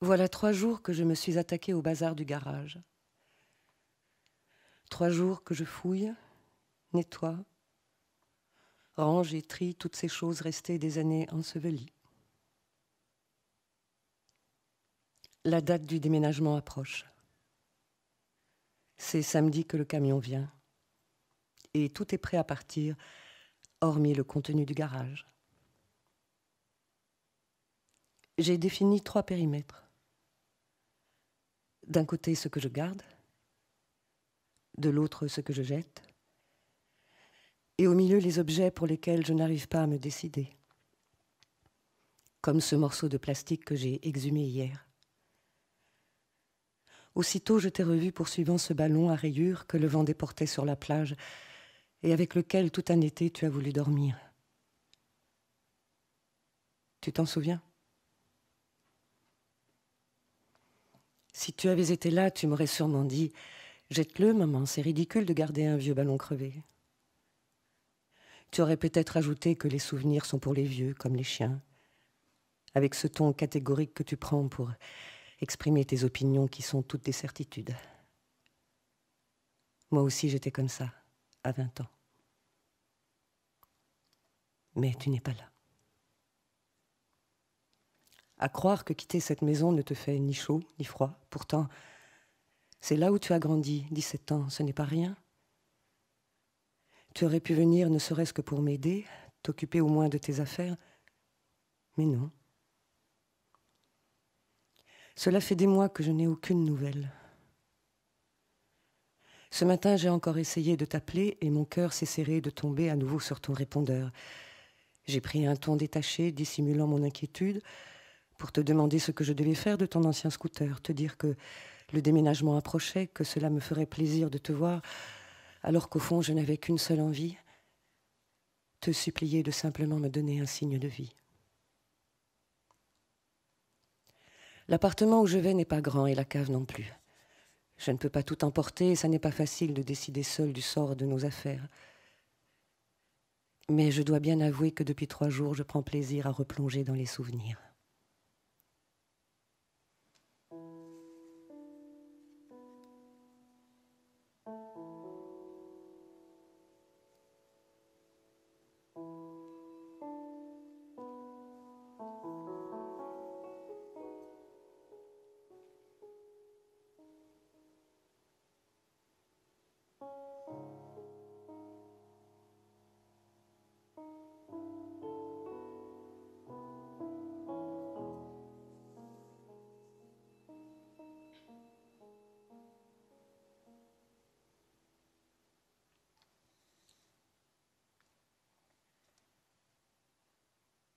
Voilà trois jours que je me suis attaquée au bazar du garage. Trois jours que je fouille, nettoie, range et trie toutes ces choses restées des années ensevelies. La date du déménagement approche. C'est samedi que le camion vient. Et tout est prêt à partir, hormis le contenu du garage. J'ai défini trois périmètres d'un côté ce que je garde, de l'autre ce que je jette, et au milieu les objets pour lesquels je n'arrive pas à me décider, comme ce morceau de plastique que j'ai exhumé hier. Aussitôt je t'ai revu poursuivant ce ballon à rayures que le vent déportait sur la plage et avec lequel tout un été tu as voulu dormir. Tu t'en souviens Si tu avais été là, tu m'aurais sûrement dit Jette-le, maman, c'est ridicule de garder un vieux ballon crevé. Tu aurais peut-être ajouté que les souvenirs sont pour les vieux, comme les chiens, avec ce ton catégorique que tu prends pour exprimer tes opinions qui sont toutes des certitudes. Moi aussi, j'étais comme ça, à 20 ans. Mais tu n'es pas là à croire que quitter cette maison ne te fait ni chaud ni froid. Pourtant, c'est là où tu as grandi, 17 ans, ce n'est pas rien. Tu aurais pu venir ne serait-ce que pour m'aider, t'occuper au moins de tes affaires, mais non. Cela fait des mois que je n'ai aucune nouvelle. Ce matin, j'ai encore essayé de t'appeler et mon cœur s'est serré de tomber à nouveau sur ton répondeur. J'ai pris un ton détaché, dissimulant mon inquiétude, pour te demander ce que je devais faire de ton ancien scooter, te dire que le déménagement approchait, que cela me ferait plaisir de te voir, alors qu'au fond je n'avais qu'une seule envie, te supplier de simplement me donner un signe de vie. L'appartement où je vais n'est pas grand et la cave non plus. Je ne peux pas tout emporter et ça n'est pas facile de décider seul du sort de nos affaires. Mais je dois bien avouer que depuis trois jours, je prends plaisir à replonger dans les souvenirs.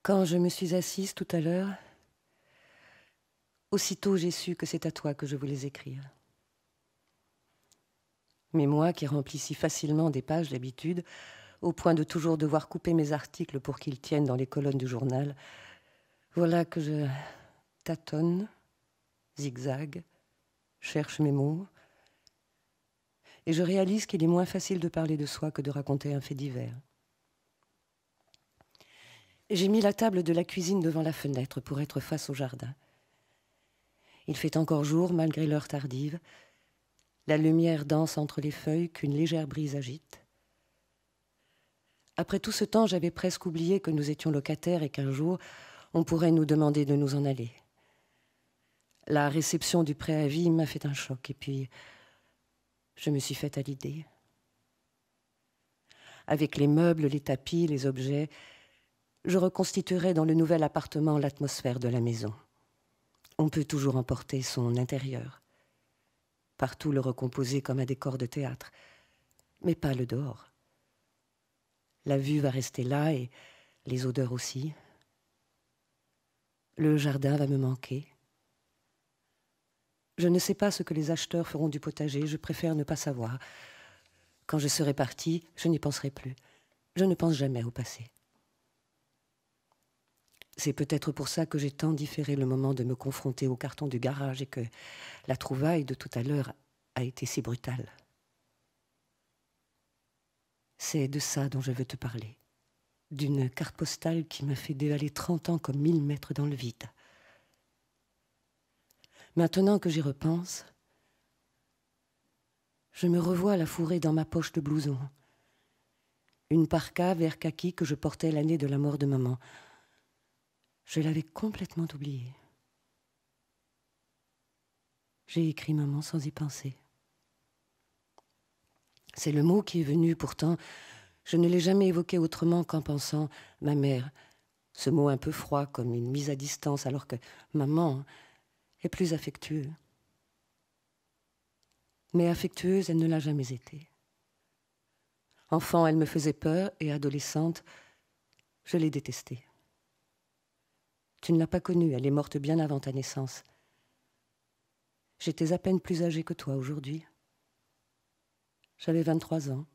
Quand je me suis assise tout à l'heure, aussitôt j'ai su que c'est à toi que je voulais écrire. Mais moi, qui remplis si facilement des pages d'habitude, au point de toujours devoir couper mes articles pour qu'ils tiennent dans les colonnes du journal, voilà que je tâtonne, zigzague, cherche mes mots, et je réalise qu'il est moins facile de parler de soi que de raconter un fait divers. J'ai mis la table de la cuisine devant la fenêtre pour être face au jardin. Il fait encore jour malgré l'heure tardive. La lumière danse entre les feuilles qu'une légère brise agite. Après tout ce temps, j'avais presque oublié que nous étions locataires et qu'un jour, on pourrait nous demander de nous en aller. La réception du préavis m'a fait un choc et puis je me suis faite à l'idée. Avec les meubles, les tapis, les objets, je reconstituerai dans le nouvel appartement l'atmosphère de la maison. On peut toujours emporter son intérieur, partout le recomposer comme un décor de théâtre, mais pas le dehors. La vue va rester là et les odeurs aussi. Le jardin va me manquer. Je ne sais pas ce que les acheteurs feront du potager, je préfère ne pas savoir. Quand je serai partie, je n'y penserai plus. Je ne pense jamais au passé. C'est peut-être pour ça que j'ai tant différé le moment de me confronter au carton du garage et que la trouvaille de tout à l'heure a été si brutale. C'est de ça dont je veux te parler, d'une carte postale qui m'a fait dévaler 30 ans comme mille mètres dans le vide. Maintenant que j'y repense, je me revois la fourrée dans ma poche de blouson, une parka vert kaki que je portais l'année de la mort de maman. Je l'avais complètement oublié. J'ai écrit maman sans y penser. C'est le mot qui est venu pourtant. Je ne l'ai jamais évoqué autrement qu'en pensant ma mère. Ce mot un peu froid comme une mise à distance alors que maman est plus affectueuse. Mais affectueuse, elle ne l'a jamais été. Enfant, elle me faisait peur et adolescente, je l'ai détestée. Tu ne l'as pas connue, elle est morte bien avant ta naissance. J'étais à peine plus âgée que toi aujourd'hui. J'avais 23 ans.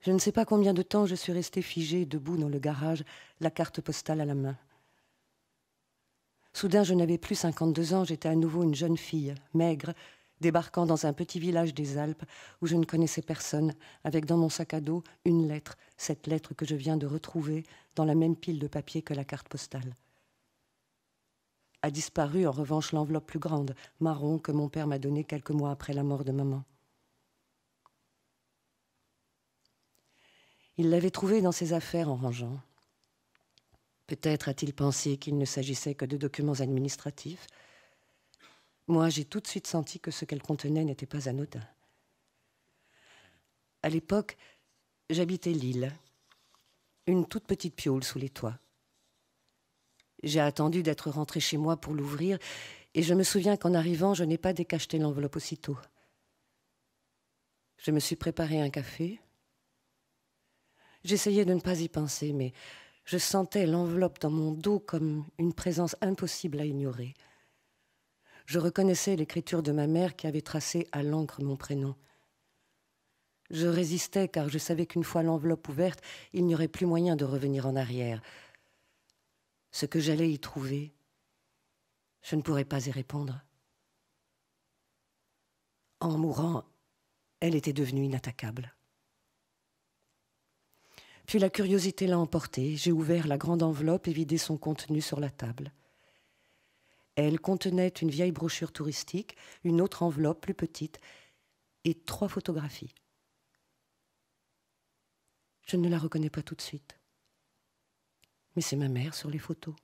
Je ne sais pas combien de temps je suis restée figée debout dans le garage, la carte postale à la main. Soudain, je n'avais plus 52 ans, j'étais à nouveau une jeune fille, maigre, débarquant dans un petit village des Alpes où je ne connaissais personne, avec dans mon sac à dos une lettre, cette lettre que je viens de retrouver dans la même pile de papier que la carte postale. A disparu en revanche l'enveloppe plus grande, marron, que mon père m'a donnée quelques mois après la mort de maman. Il l'avait trouvée dans ses affaires en rangeant. Peut-être a-t-il pensé qu'il ne s'agissait que de documents administratifs, moi, j'ai tout de suite senti que ce qu'elle contenait n'était pas anodin. À l'époque, j'habitais l'île, une toute petite pioule sous les toits. J'ai attendu d'être rentrée chez moi pour l'ouvrir, et je me souviens qu'en arrivant, je n'ai pas décacheté l'enveloppe aussitôt. Je me suis préparé un café. J'essayais de ne pas y penser, mais je sentais l'enveloppe dans mon dos comme une présence impossible à ignorer je reconnaissais l'écriture de ma mère qui avait tracé à l'encre mon prénom. Je résistais car je savais qu'une fois l'enveloppe ouverte, il n'y aurait plus moyen de revenir en arrière. Ce que j'allais y trouver, je ne pourrais pas y répondre. En mourant, elle était devenue inattaquable. Puis la curiosité l'a emportée, j'ai ouvert la grande enveloppe et vidé son contenu sur la table. Elle contenait une vieille brochure touristique, une autre enveloppe plus petite et trois photographies. Je ne la reconnais pas tout de suite. Mais c'est ma mère sur les photos.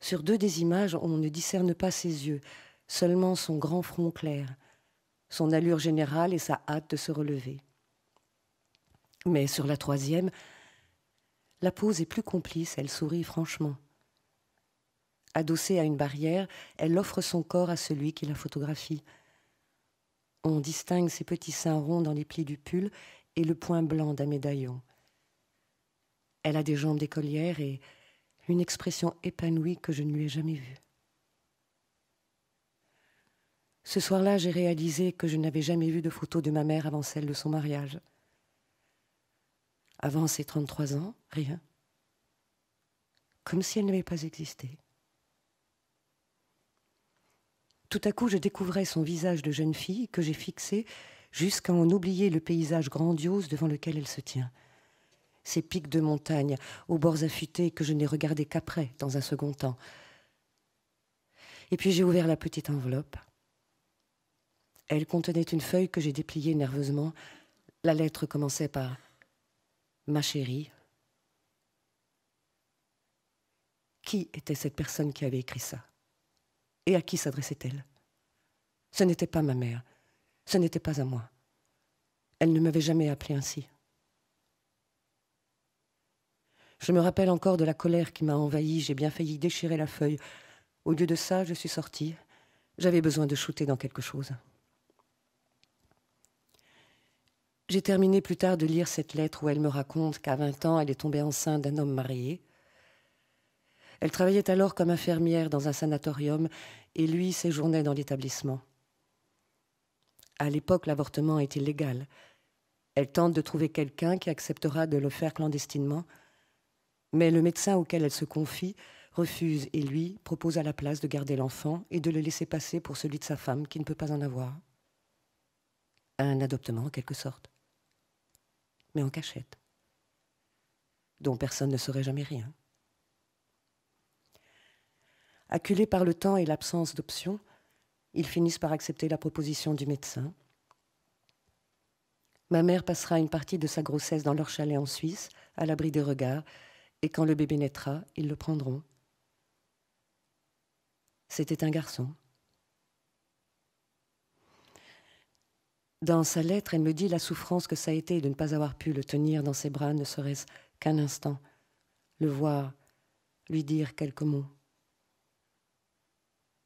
Sur deux des images, on ne discerne pas ses yeux, seulement son grand front clair, son allure générale et sa hâte de se relever. Mais sur la troisième, la pose est plus complice, elle sourit franchement. Adossée à une barrière, elle offre son corps à celui qui la photographie. On distingue ses petits seins ronds dans les plis du pull et le point blanc d'un médaillon. Elle a des jambes d'écolière et une expression épanouie que je ne lui ai jamais vue. Ce soir-là, j'ai réalisé que je n'avais jamais vu de photo de ma mère avant celle de son mariage. Avant ses 33 ans, rien. Comme si elle n'avait pas existé. Tout à coup, je découvrais son visage de jeune fille que j'ai fixé jusqu'à en oublier le paysage grandiose devant lequel elle se tient. Ces pics de montagne, aux bords affûtés que je n'ai regardés qu'après, dans un second temps. Et puis j'ai ouvert la petite enveloppe. Elle contenait une feuille que j'ai dépliée nerveusement. La lettre commençait par Ma chérie. Qui était cette personne qui avait écrit ça et à qui s'adressait-elle Ce n'était pas ma mère, ce n'était pas à moi. Elle ne m'avait jamais appelée ainsi. Je me rappelle encore de la colère qui m'a envahie, j'ai bien failli déchirer la feuille. Au lieu de ça, je suis sortie. J'avais besoin de shooter dans quelque chose. J'ai terminé plus tard de lire cette lettre où elle me raconte qu'à 20 ans, elle est tombée enceinte d'un homme marié. Elle travaillait alors comme infirmière dans un sanatorium et lui séjournait dans l'établissement. À l'époque, l'avortement est illégal. Elle tente de trouver quelqu'un qui acceptera de le faire clandestinement, mais le médecin auquel elle se confie refuse et lui propose à la place de garder l'enfant et de le laisser passer pour celui de sa femme qui ne peut pas en avoir. Un adoptement en quelque sorte, mais en cachette, dont personne ne saurait jamais rien. Acculés par le temps et l'absence d'options, ils finissent par accepter la proposition du médecin. Ma mère passera une partie de sa grossesse dans leur chalet en Suisse, à l'abri des regards, et quand le bébé naîtra, ils le prendront. C'était un garçon. Dans sa lettre, elle me dit la souffrance que ça a été de ne pas avoir pu le tenir dans ses bras, ne serait-ce qu'un instant, le voir, lui dire quelques mots.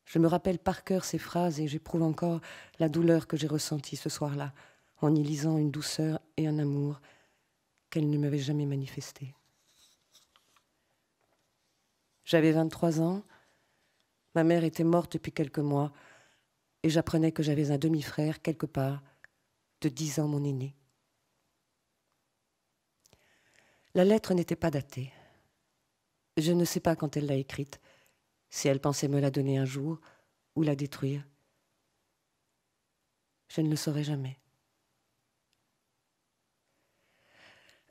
Je me rappelle par cœur ces phrases et j'éprouve encore la douleur que j'ai ressentie ce soir-là en y lisant une douceur et un amour qu'elle ne m'avait jamais manifesté. J'avais 23 ans, ma mère était morte depuis quelques mois et j'apprenais que j'avais un demi-frère quelque part de 10 ans mon aîné. La lettre n'était pas datée. Je ne sais pas quand elle l'a écrite si elle pensait me la donner un jour ou la détruire. Je ne le saurais jamais.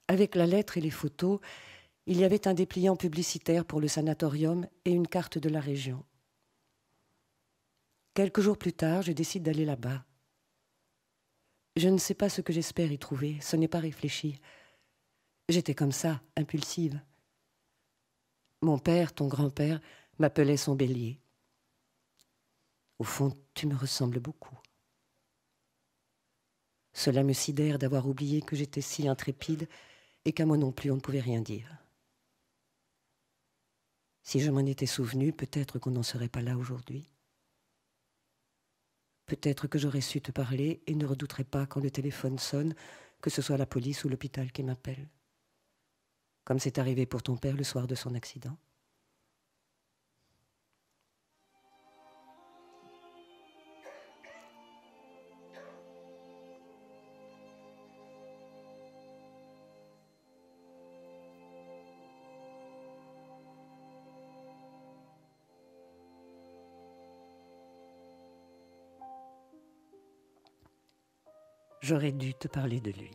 Avec la lettre et les photos, il y avait un dépliant publicitaire pour le sanatorium et une carte de la région. Quelques jours plus tard, je décide d'aller là-bas. Je ne sais pas ce que j'espère y trouver, ce n'est pas réfléchi. J'étais comme ça, impulsive. Mon père, ton grand-père, m'appelait son bélier. Au fond, tu me ressembles beaucoup. Cela me sidère d'avoir oublié que j'étais si intrépide et qu'à moi non plus on ne pouvait rien dire. Si je m'en étais souvenu, peut-être qu'on n'en serait pas là aujourd'hui. Peut-être que j'aurais su te parler et ne redouterais pas quand le téléphone sonne que ce soit la police ou l'hôpital qui m'appelle. Comme c'est arrivé pour ton père le soir de son accident. j'aurais dû te parler de lui.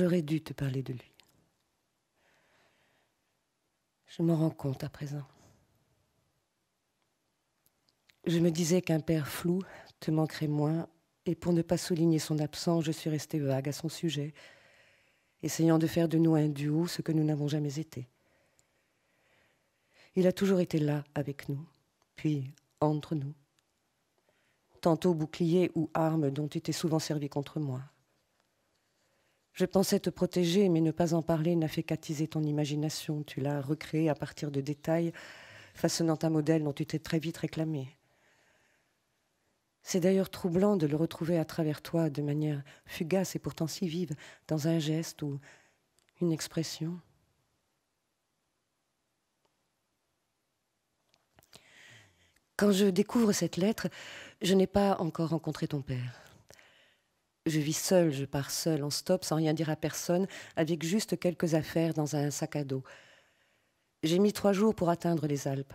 J'aurais dû te parler de lui. Je m'en rends compte à présent. Je me disais qu'un père flou te manquerait moins, et pour ne pas souligner son absence, je suis restée vague à son sujet, essayant de faire de nous un duo ce que nous n'avons jamais été. Il a toujours été là avec nous, puis entre nous, tantôt bouclier ou arme dont tu t'es souvent servi contre moi. Je pensais te protéger, mais ne pas en parler n'a fait qu'attiser ton imagination. Tu l'as recréée à partir de détails, façonnant un modèle dont tu t'es très vite réclamé. C'est d'ailleurs troublant de le retrouver à travers toi de manière fugace et pourtant si vive, dans un geste ou une expression. Quand je découvre cette lettre, je n'ai pas encore rencontré ton père je vis seule, je pars seule, en stop, sans rien dire à personne, avec juste quelques affaires dans un sac à dos. J'ai mis trois jours pour atteindre les Alpes.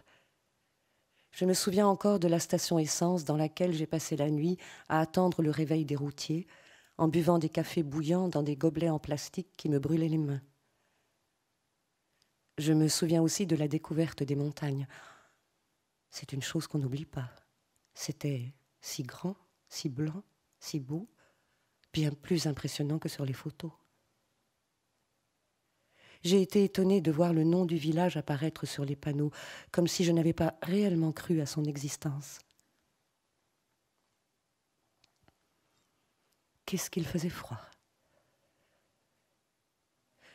Je me souviens encore de la station essence dans laquelle j'ai passé la nuit à attendre le réveil des routiers, en buvant des cafés bouillants dans des gobelets en plastique qui me brûlaient les mains. Je me souviens aussi de la découverte des montagnes. C'est une chose qu'on n'oublie pas. C'était si grand, si blanc, si beau bien plus impressionnant que sur les photos. J'ai été étonnée de voir le nom du village apparaître sur les panneaux, comme si je n'avais pas réellement cru à son existence. Qu'est-ce qu'il faisait froid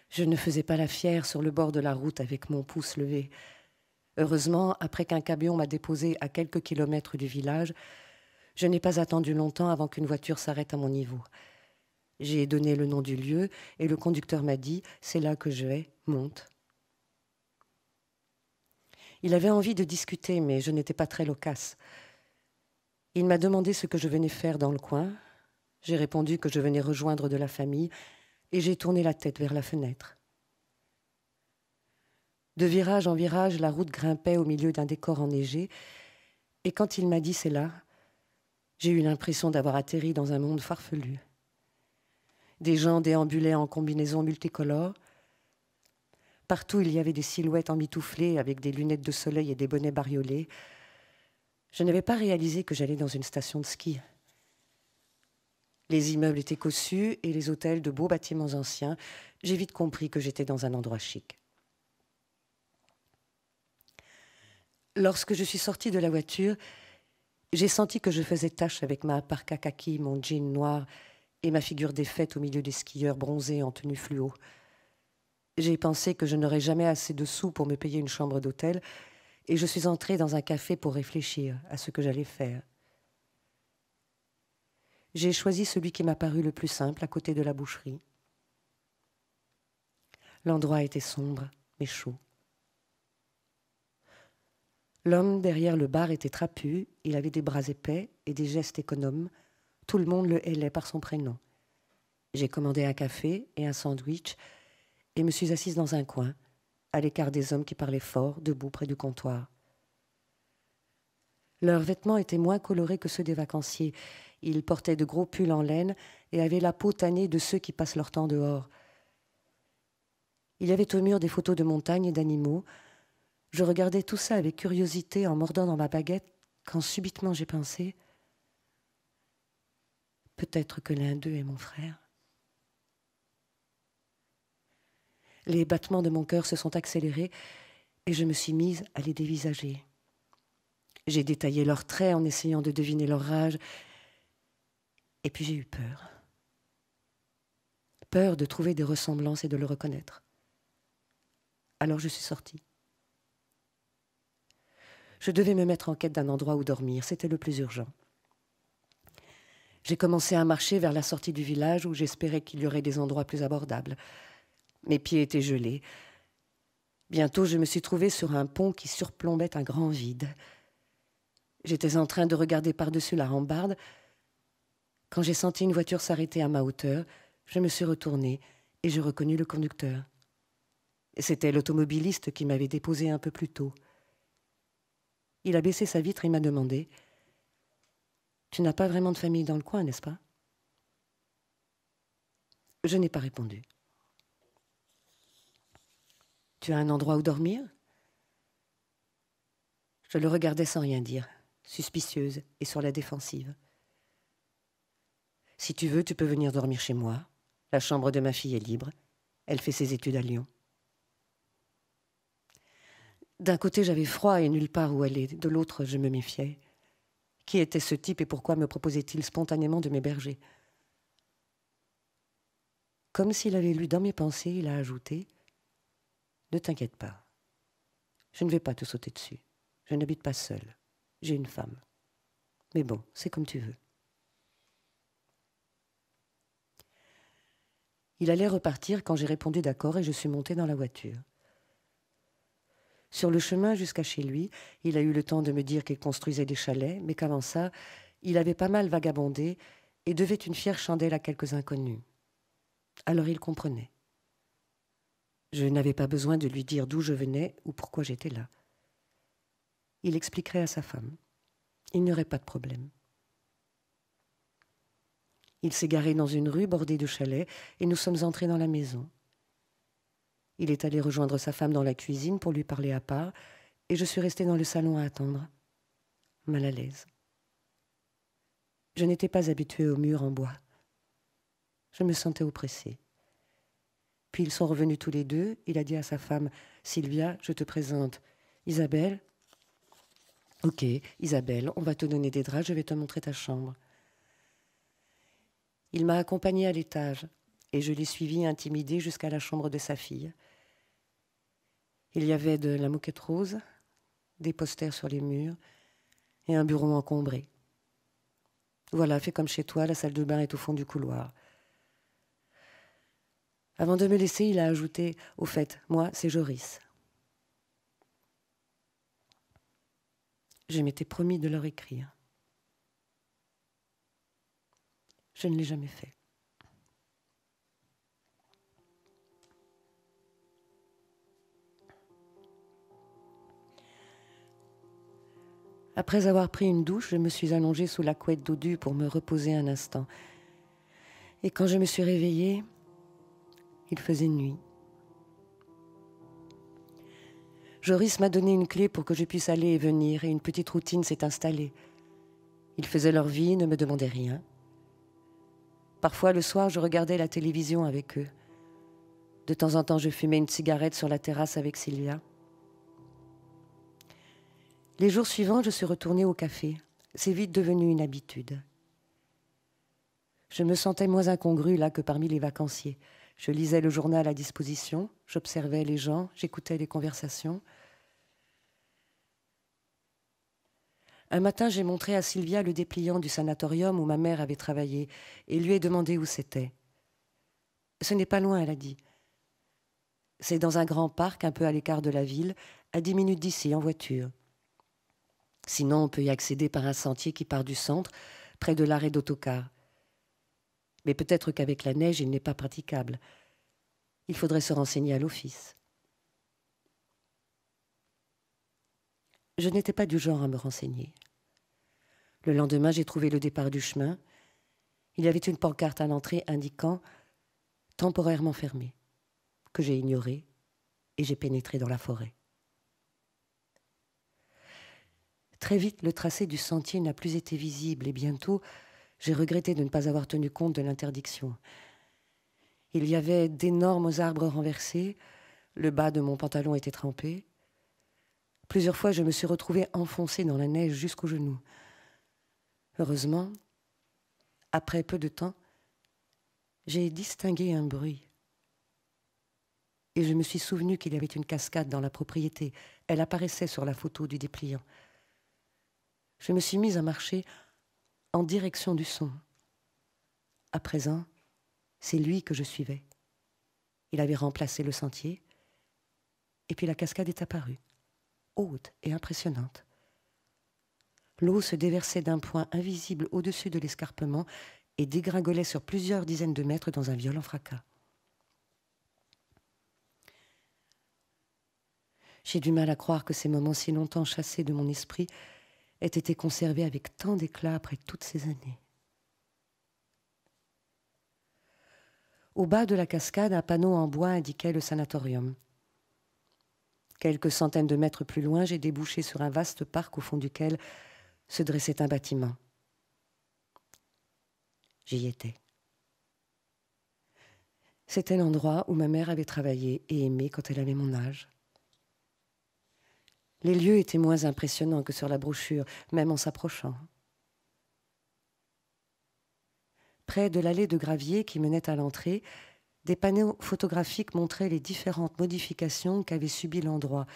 Je ne faisais pas la fière sur le bord de la route avec mon pouce levé. Heureusement, après qu'un camion m'a déposé à quelques kilomètres du village, je n'ai pas attendu longtemps avant qu'une voiture s'arrête à mon niveau. J'ai donné le nom du lieu et le conducteur m'a dit C'est là que je vais, monte. Il avait envie de discuter, mais je n'étais pas très loquace. Il m'a demandé ce que je venais faire dans le coin. J'ai répondu que je venais rejoindre de la famille et j'ai tourné la tête vers la fenêtre. De virage en virage, la route grimpait au milieu d'un décor enneigé, et quand il m'a dit c'est là, j'ai eu l'impression d'avoir atterri dans un monde farfelu. Des gens déambulaient en combinaison multicolore. Partout, il y avait des silhouettes emmitouflées avec des lunettes de soleil et des bonnets bariolés. Je n'avais pas réalisé que j'allais dans une station de ski. Les immeubles étaient cossus et les hôtels de beaux bâtiments anciens. J'ai vite compris que j'étais dans un endroit chic. Lorsque je suis sortie de la voiture, j'ai senti que je faisais tache avec ma parka kaki, mon jean noir et ma figure défaite au milieu des skieurs bronzés en tenue fluo. J'ai pensé que je n'aurais jamais assez de sous pour me payer une chambre d'hôtel, et je suis entrée dans un café pour réfléchir à ce que j'allais faire. J'ai choisi celui qui m'a paru le plus simple à côté de la boucherie. L'endroit était sombre, mais chaud. L'homme derrière le bar était trapu, il avait des bras épais et des gestes économes, tout le monde le hélait par son prénom. J'ai commandé un café et un sandwich et me suis assise dans un coin, à l'écart des hommes qui parlaient fort, debout près du comptoir. Leurs vêtements étaient moins colorés que ceux des vacanciers. Ils portaient de gros pulls en laine et avaient la peau tannée de ceux qui passent leur temps dehors. Il y avait au mur des photos de montagnes et d'animaux. Je regardais tout ça avec curiosité en mordant dans ma baguette quand subitement j'ai pensé Peut-être que l'un d'eux est mon frère. Les battements de mon cœur se sont accélérés et je me suis mise à les dévisager. J'ai détaillé leurs traits en essayant de deviner leur rage, et puis j'ai eu peur. Peur de trouver des ressemblances et de le reconnaître. Alors je suis sortie. Je devais me mettre en quête d'un endroit où dormir, c'était le plus urgent. J'ai commencé à marcher vers la sortie du village où j'espérais qu'il y aurait des endroits plus abordables. Mes pieds étaient gelés. Bientôt, je me suis trouvée sur un pont qui surplombait un grand vide. J'étais en train de regarder par-dessus la rambarde quand j'ai senti une voiture s'arrêter à ma hauteur. Je me suis retournée et je reconnus le conducteur. C'était l'automobiliste qui m'avait déposé un peu plus tôt. Il a baissé sa vitre et m'a demandé tu n'as pas vraiment de famille dans le coin, n'est-ce pas Je n'ai pas répondu. Tu as un endroit où dormir Je le regardais sans rien dire, suspicieuse et sur la défensive. Si tu veux, tu peux venir dormir chez moi. La chambre de ma fille est libre. Elle fait ses études à Lyon. D'un côté, j'avais froid et nulle part où aller. De l'autre, je me méfiais. Qui était ce type et pourquoi me proposait-il spontanément de m'héberger Comme s'il avait lu dans mes pensées, il a ajouté Ne t'inquiète pas, je ne vais pas te sauter dessus. Je n'habite pas seul. J'ai une femme. Mais bon, c'est comme tu veux. Il allait repartir quand j'ai répondu d'accord et je suis montée dans la voiture. Sur le chemin jusqu'à chez lui, il a eu le temps de me dire qu'il construisait des chalets, mais qu'avant ça, il avait pas mal vagabondé et devait une fière chandelle à quelques inconnus. Alors il comprenait. Je n'avais pas besoin de lui dire d'où je venais ou pourquoi j'étais là. Il expliquerait à sa femme. Il n'y aurait pas de problème. Il s'est garé dans une rue bordée de chalets et nous sommes entrés dans la maison. Il est allé rejoindre sa femme dans la cuisine pour lui parler à part, et je suis restée dans le salon à attendre, mal à l'aise. Je n'étais pas habituée aux murs en bois. Je me sentais oppressée. Puis ils sont revenus tous les deux. Il a dit à sa femme Sylvia, je te présente Isabelle. Ok, Isabelle, on va te donner des draps, je vais te montrer ta chambre. Il m'a accompagnée à l'étage et je l'ai suivie intimidée jusqu'à la chambre de sa fille. Il y avait de la moquette rose, des posters sur les murs et un bureau encombré. Voilà, fait comme chez toi, la salle de bain est au fond du couloir. Avant de me laisser, il a ajouté Au fait, moi, c'est Joris. Je m'étais promis de leur écrire. Je ne l'ai jamais fait. Après avoir pris une douche, je me suis allongée sous la couette dodue pour me reposer un instant. Et quand je me suis réveillée, il faisait nuit. Joris m'a donné une clé pour que je puisse aller et venir, et une petite routine s'est installée. Ils faisaient leur vie, ne me demandaient rien. Parfois, le soir, je regardais la télévision avec eux. De temps en temps, je fumais une cigarette sur la terrasse avec Sylvia. Les jours suivants, je suis retournée au café. C'est vite devenu une habitude. Je me sentais moins incongrue là que parmi les vacanciers. Je lisais le journal à disposition, j'observais les gens, j'écoutais les conversations. Un matin, j'ai montré à Sylvia le dépliant du sanatorium où ma mère avait travaillé et lui ai demandé où c'était. Ce n'est pas loin, elle a dit. C'est dans un grand parc, un peu à l'écart de la ville, à dix minutes d'ici, en voiture. Sinon, on peut y accéder par un sentier qui part du centre, près de l'arrêt d'autocar. Mais peut-être qu'avec la neige, il n'est pas praticable. Il faudrait se renseigner à l'office. Je n'étais pas du genre à me renseigner. Le lendemain, j'ai trouvé le départ du chemin. Il y avait une pancarte à l'entrée indiquant temporairement fermé », que j'ai ignoré et j'ai pénétré dans la forêt. Très vite, le tracé du sentier n'a plus été visible et bientôt, j'ai regretté de ne pas avoir tenu compte de l'interdiction. Il y avait d'énormes arbres renversés, le bas de mon pantalon était trempé. Plusieurs fois, je me suis retrouvée enfoncée dans la neige jusqu'aux genoux. Heureusement, après peu de temps, j'ai distingué un bruit. Et je me suis souvenu qu'il y avait une cascade dans la propriété. Elle apparaissait sur la photo du dépliant je me suis mise à marcher en direction du son. À présent, c'est lui que je suivais. Il avait remplacé le sentier, et puis la cascade est apparue, haute et impressionnante. L'eau se déversait d'un point invisible au-dessus de l'escarpement et dégringolait sur plusieurs dizaines de mètres dans un violent fracas. J'ai du mal à croire que ces moments si longtemps chassés de mon esprit ait été conservé avec tant d'éclat après toutes ces années. Au bas de la cascade, un panneau en bois indiquait le sanatorium. Quelques centaines de mètres plus loin, j'ai débouché sur un vaste parc au fond duquel se dressait un bâtiment. J'y étais. C'était l'endroit où ma mère avait travaillé et aimé quand elle avait mon âge. Les lieux étaient moins impressionnants que sur la brochure, même en s'approchant. Près de l'allée de gravier qui menait à l'entrée, des panneaux photographiques montraient les différentes modifications qu'avait subi l'endroit.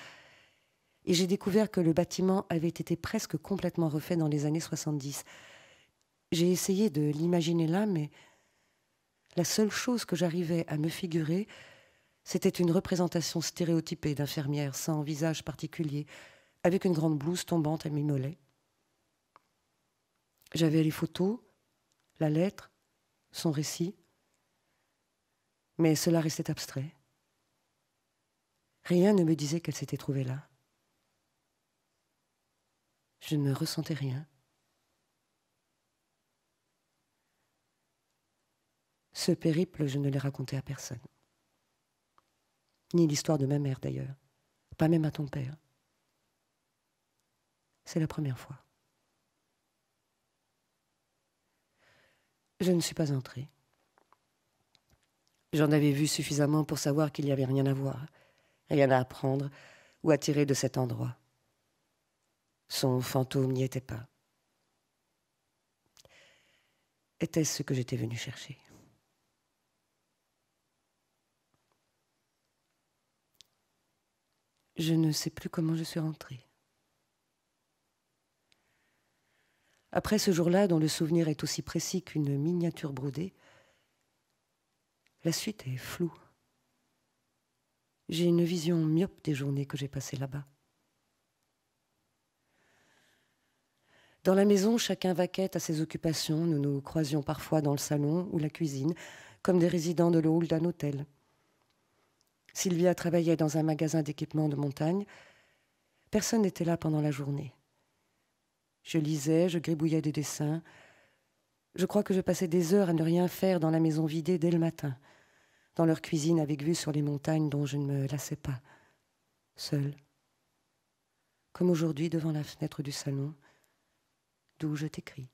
Et j'ai découvert que le bâtiment avait été presque complètement refait dans les années 70. J'ai essayé de l'imaginer là, mais la seule chose que j'arrivais à me figurer, c'était une représentation stéréotypée d'infirmière sans visage particulier, avec une grande blouse tombante à mi-mollet. J'avais les photos, la lettre, son récit, mais cela restait abstrait. Rien ne me disait qu'elle s'était trouvée là. Je ne ressentais rien. Ce périple, je ne l'ai raconté à personne ni l'histoire de ma mère d'ailleurs, pas même à ton père. C'est la première fois. Je ne suis pas entrée. J'en avais vu suffisamment pour savoir qu'il n'y avait rien à voir, rien à apprendre ou à tirer de cet endroit. Son fantôme n'y était pas. Était-ce ce que j'étais venue chercher Je ne sais plus comment je suis rentrée. Après ce jour-là, dont le souvenir est aussi précis qu'une miniature brodée, la suite est floue. J'ai une vision myope des journées que j'ai passées là-bas. Dans la maison, chacun vaquait à ses occupations. Nous nous croisions parfois dans le salon ou la cuisine, comme des résidents de l'hôtel d'un hôtel. Sylvia travaillait dans un magasin d'équipement de montagne. Personne n'était là pendant la journée. Je lisais, je gribouillais des dessins. Je crois que je passais des heures à ne rien faire dans la maison vidée dès le matin, dans leur cuisine avec vue sur les montagnes dont je ne me lassais pas, seule. Comme aujourd'hui devant la fenêtre du salon, d'où je t'écris.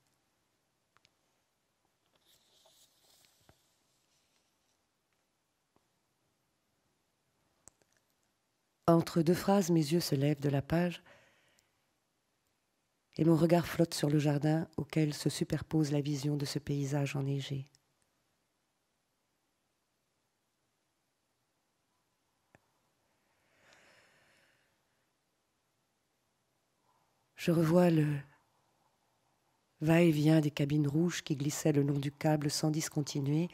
Entre deux phrases, mes yeux se lèvent de la page et mon regard flotte sur le jardin auquel se superpose la vision de ce paysage enneigé. Je revois le va-et-vient des cabines rouges qui glissaient le long du câble sans discontinuer,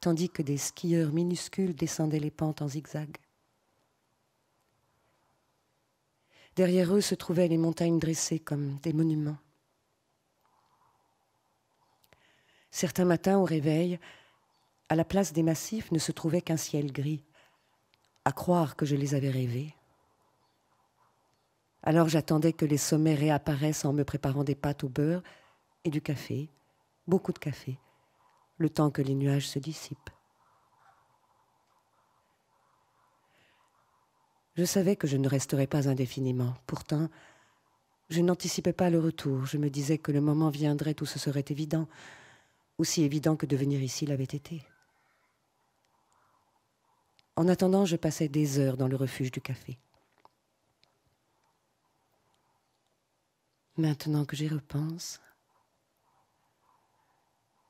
tandis que des skieurs minuscules descendaient les pentes en zigzag. Derrière eux se trouvaient les montagnes dressées comme des monuments. Certains matins, au réveil, à la place des massifs ne se trouvait qu'un ciel gris, à croire que je les avais rêvés. Alors j'attendais que les sommets réapparaissent en me préparant des pâtes au beurre et du café, beaucoup de café, le temps que les nuages se dissipent. Je savais que je ne resterais pas indéfiniment. Pourtant, je n'anticipais pas le retour. Je me disais que le moment viendrait où ce serait évident, aussi évident que de venir ici l'avait été. En attendant, je passais des heures dans le refuge du café. Maintenant que j'y repense,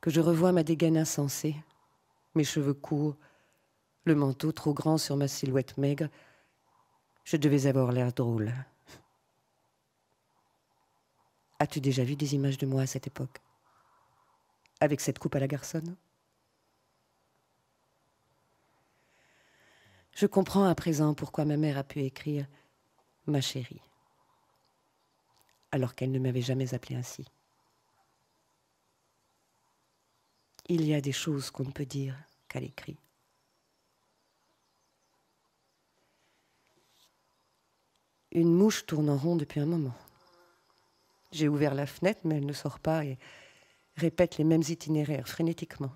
que je revois ma dégaine insensée, mes cheveux courts, le manteau trop grand sur ma silhouette maigre, je devais avoir l'air drôle. As-tu déjà vu des images de moi à cette époque Avec cette coupe à la garçonne Je comprends à présent pourquoi ma mère a pu écrire Ma chérie, alors qu'elle ne m'avait jamais appelée ainsi. Il y a des choses qu'on ne peut dire qu'à l'écrit. Une mouche tourne en rond depuis un moment. J'ai ouvert la fenêtre, mais elle ne sort pas et répète les mêmes itinéraires frénétiquement.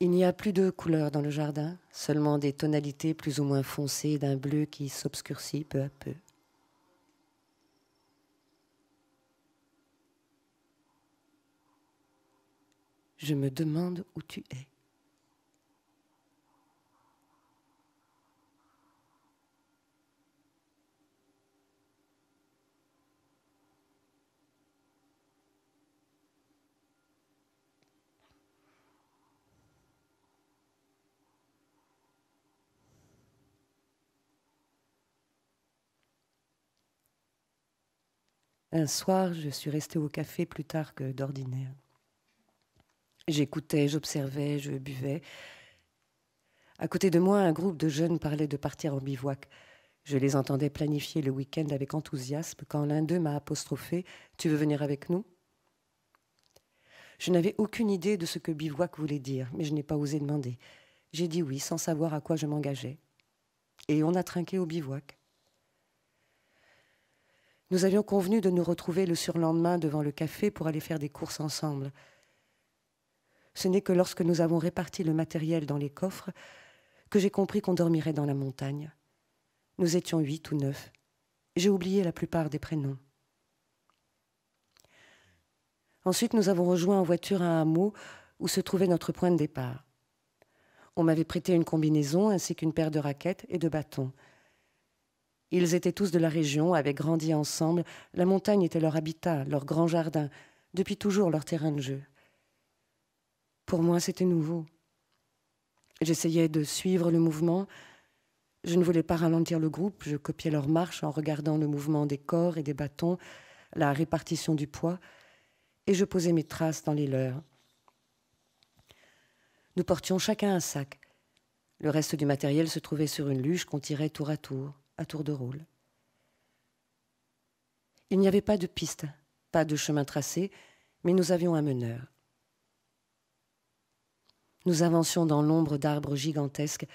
Il n'y a plus de couleurs dans le jardin, seulement des tonalités plus ou moins foncées d'un bleu qui s'obscurcit peu à peu. Je me demande où tu es. Un soir, je suis restée au café plus tard que d'ordinaire. J'écoutais, j'observais, je buvais. À côté de moi, un groupe de jeunes parlait de partir en bivouac. Je les entendais planifier le week-end avec enthousiasme quand l'un d'eux m'a apostrophé Tu veux venir avec nous Je n'avais aucune idée de ce que bivouac voulait dire, mais je n'ai pas osé demander. J'ai dit oui sans savoir à quoi je m'engageais. Et on a trinqué au bivouac. Nous avions convenu de nous retrouver le surlendemain devant le café pour aller faire des courses ensemble. Ce n'est que lorsque nous avons réparti le matériel dans les coffres que j'ai compris qu'on dormirait dans la montagne. Nous étions huit ou neuf. J'ai oublié la plupart des prénoms. Ensuite, nous avons rejoint en voiture un hameau où se trouvait notre point de départ. On m'avait prêté une combinaison ainsi qu'une paire de raquettes et de bâtons. Ils étaient tous de la région, avaient grandi ensemble. La montagne était leur habitat, leur grand jardin, depuis toujours leur terrain de jeu. Pour moi, c'était nouveau. J'essayais de suivre le mouvement. Je ne voulais pas ralentir le groupe, je copiais leur marche en regardant le mouvement des corps et des bâtons, la répartition du poids, et je posais mes traces dans les leurs. Nous portions chacun un sac. Le reste du matériel se trouvait sur une luge qu'on tirait tour à tour à tour de rôle. Il n'y avait pas de piste, pas de chemin tracé, mais nous avions un meneur. Nous avancions dans l'ombre d'arbres gigantesques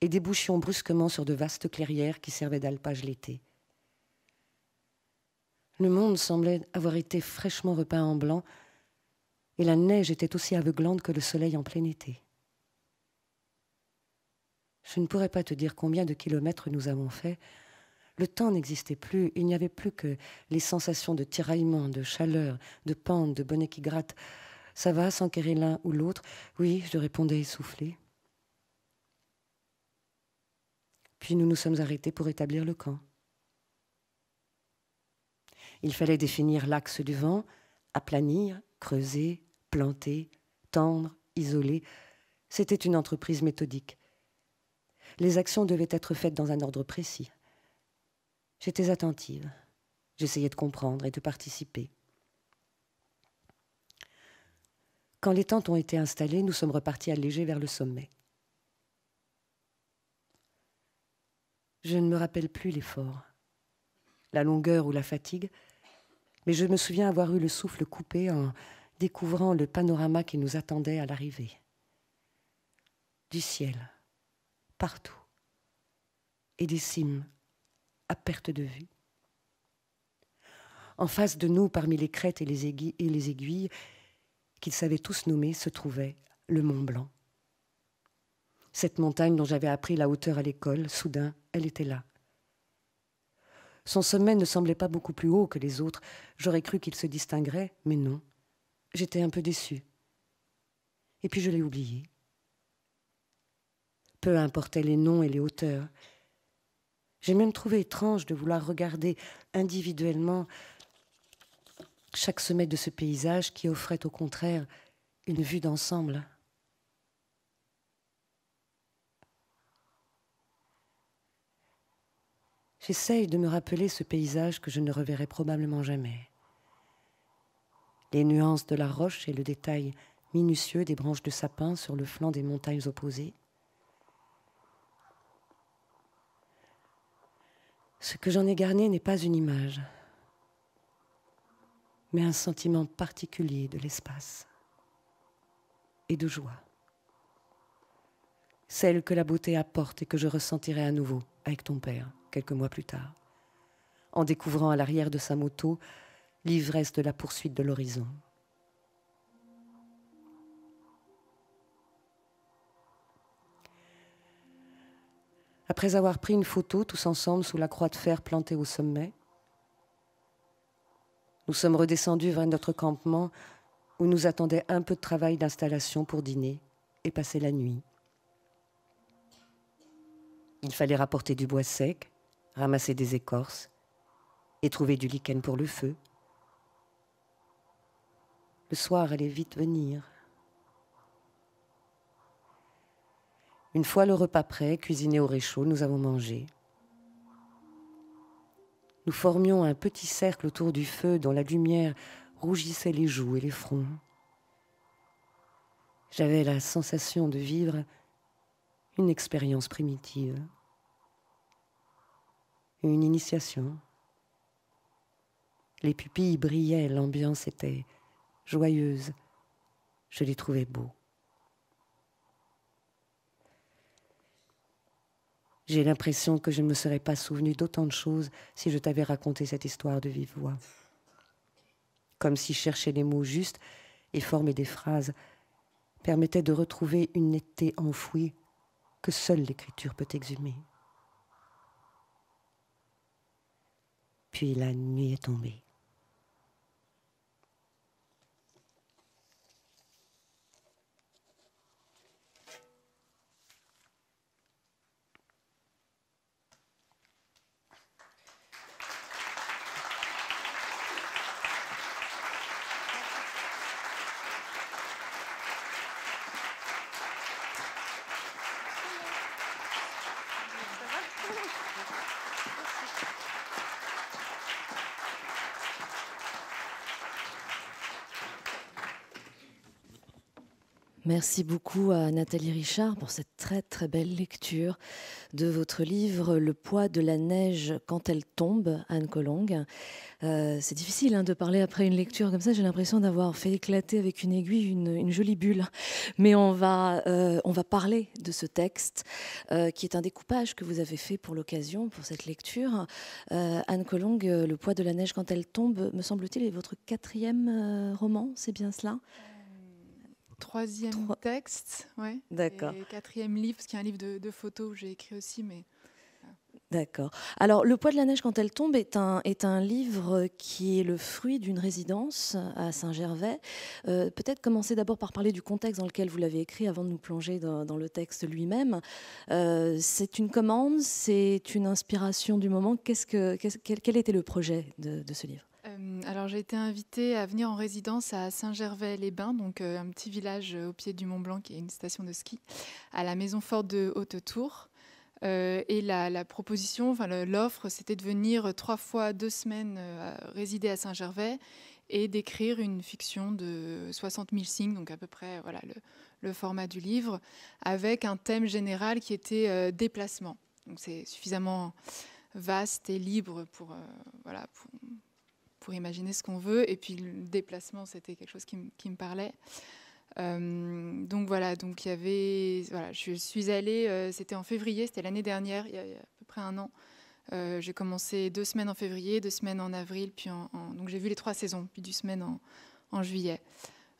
et débouchions brusquement sur de vastes clairières qui servaient d'alpage l'été. Le monde semblait avoir été fraîchement repeint en blanc, et la neige était aussi aveuglante que le soleil en plein été. Je ne pourrais pas te dire combien de kilomètres nous avons fait. Le temps n'existait plus, il n'y avait plus que les sensations de tiraillement, de chaleur, de pente, de bonnet qui gratte. Ça va s'enquérir l'un ou l'autre Oui, je répondais essoufflé. Puis nous nous sommes arrêtés pour établir le camp. Il fallait définir l'axe du vent, aplanir, creuser, planter, tendre, isoler. C'était une entreprise méthodique les actions devaient être faites dans un ordre précis. J'étais attentive. J'essayais de comprendre et de participer. Quand les tentes ont été installées, nous sommes repartis allégés vers le sommet. Je ne me rappelle plus l'effort, la longueur ou la fatigue, mais je me souviens avoir eu le souffle coupé en découvrant le panorama qui nous attendait à l'arrivée. Du ciel, partout, et des cimes à perte de vue. En face de nous, parmi les crêtes et les, aiguilles, qu'ils savaient tous nommer, se trouvait le Mont Blanc. Cette montagne dont j'avais appris la hauteur à l'école, soudain, elle était là. Son sommet ne semblait pas beaucoup plus haut que les autres. J'aurais cru qu'il se distinguerait, mais non. J'étais un peu déçu. Et puis je l'ai oublié peu importaient les noms et les hauteurs. J'ai même trouvé étrange de vouloir regarder individuellement chaque sommet de ce paysage qui offrait au contraire une vue d'ensemble. J'essaye de me rappeler ce paysage que je ne reverrai probablement jamais. Les nuances de la roche et le détail minutieux des branches de sapin sur le flanc des montagnes opposées, Ce que j'en ai garni n'est pas une image, mais un sentiment particulier de l'espace et de joie. Celle que la beauté apporte et que je ressentirai à nouveau avec ton père quelques mois plus tard, en découvrant à l'arrière de sa moto l'ivresse de la poursuite de l'horizon. après avoir pris une photo tous ensemble sous la croix de fer plantée au sommet. Nous sommes redescendus vers notre campement où nous attendait un peu de travail d'installation pour dîner et passer la nuit. Il fallait rapporter du bois sec, ramasser des écorces et trouver du lichen pour le feu. Le soir allait vite venir. Une fois le repas prêt, cuisiné au réchaud, nous avons mangé. Nous formions un petit cercle autour du feu dont la lumière rougissait les joues et les fronts. J'avais la sensation de vivre une expérience primitive, une initiation. Les pupilles brillaient, l'ambiance était joyeuse. Je les trouvais beaux. J'ai l'impression que je ne me serais pas souvenu d'autant de choses si je t'avais raconté cette histoire de vive voix. Comme si chercher les mots justes et former des phrases permettait de retrouver une netteté enfouie que seule l'écriture peut exhumer. Puis la nuit est tombée. Merci beaucoup à Nathalie Richard pour cette très très belle lecture de votre livre Le poids de la neige quand elle tombe, Anne Colong. Euh, c'est difficile hein, de parler après une lecture comme ça, j'ai l'impression d'avoir fait éclater avec une aiguille une, jolie bulle. Mais on va, euh, on va parler de ce texte euh, qui est un découpage que vous avez fait pour l'occasion, pour cette lecture. Anne Colong, Le poids de la neige quand elle tombe, me semble-t-il, est votre quatrième roman, c'est bien cela troisième texte, ouais. D'accord. Et quatrième livre, parce qu'il y a un livre de, photos que j'ai écrit aussi, mais. D'accord. Alors, Le poids de la neige quand elle tombe est un, est un livre qui est le fruit d'une résidence à Saint-Gervais. Euh, peut-être commencer d'abord par parler du contexte dans lequel vous l'avez écrit avant de nous plonger dans, le texte lui-même. Euh, c'est une commande, c'est une inspiration du moment. quest -ce que, quel, était le projet de ce livre euh, alors j'ai été invitée à venir en résidence à Saint-Gervais-les-Bains, donc euh, un petit village euh, au pied du Mont Blanc qui est une station de ski, à la maison forte de Haute-Tour. et la, proposition, l'offre, c'était de venir trois fois deux semaines résider à Saint-Gervais et d'écrire une fiction de 60 000 signes, donc à peu près voilà, le, format du livre, avec un thème général qui était déplacement. Donc c'est suffisamment vaste et libre pour, voilà, pour, pour imaginer ce qu'on veut. Et puis le déplacement, c'était quelque chose qui, me parlait. Euh, donc voilà, donc il y avait, voilà, je suis allée, euh, c'était en février, c'était l'année dernière, il y, a, à peu près un an. Euh, j'ai commencé deux semaines en février, deux semaines en avril, puis en, donc j'ai vu les trois saisons, puis deux semaines en, en juillet.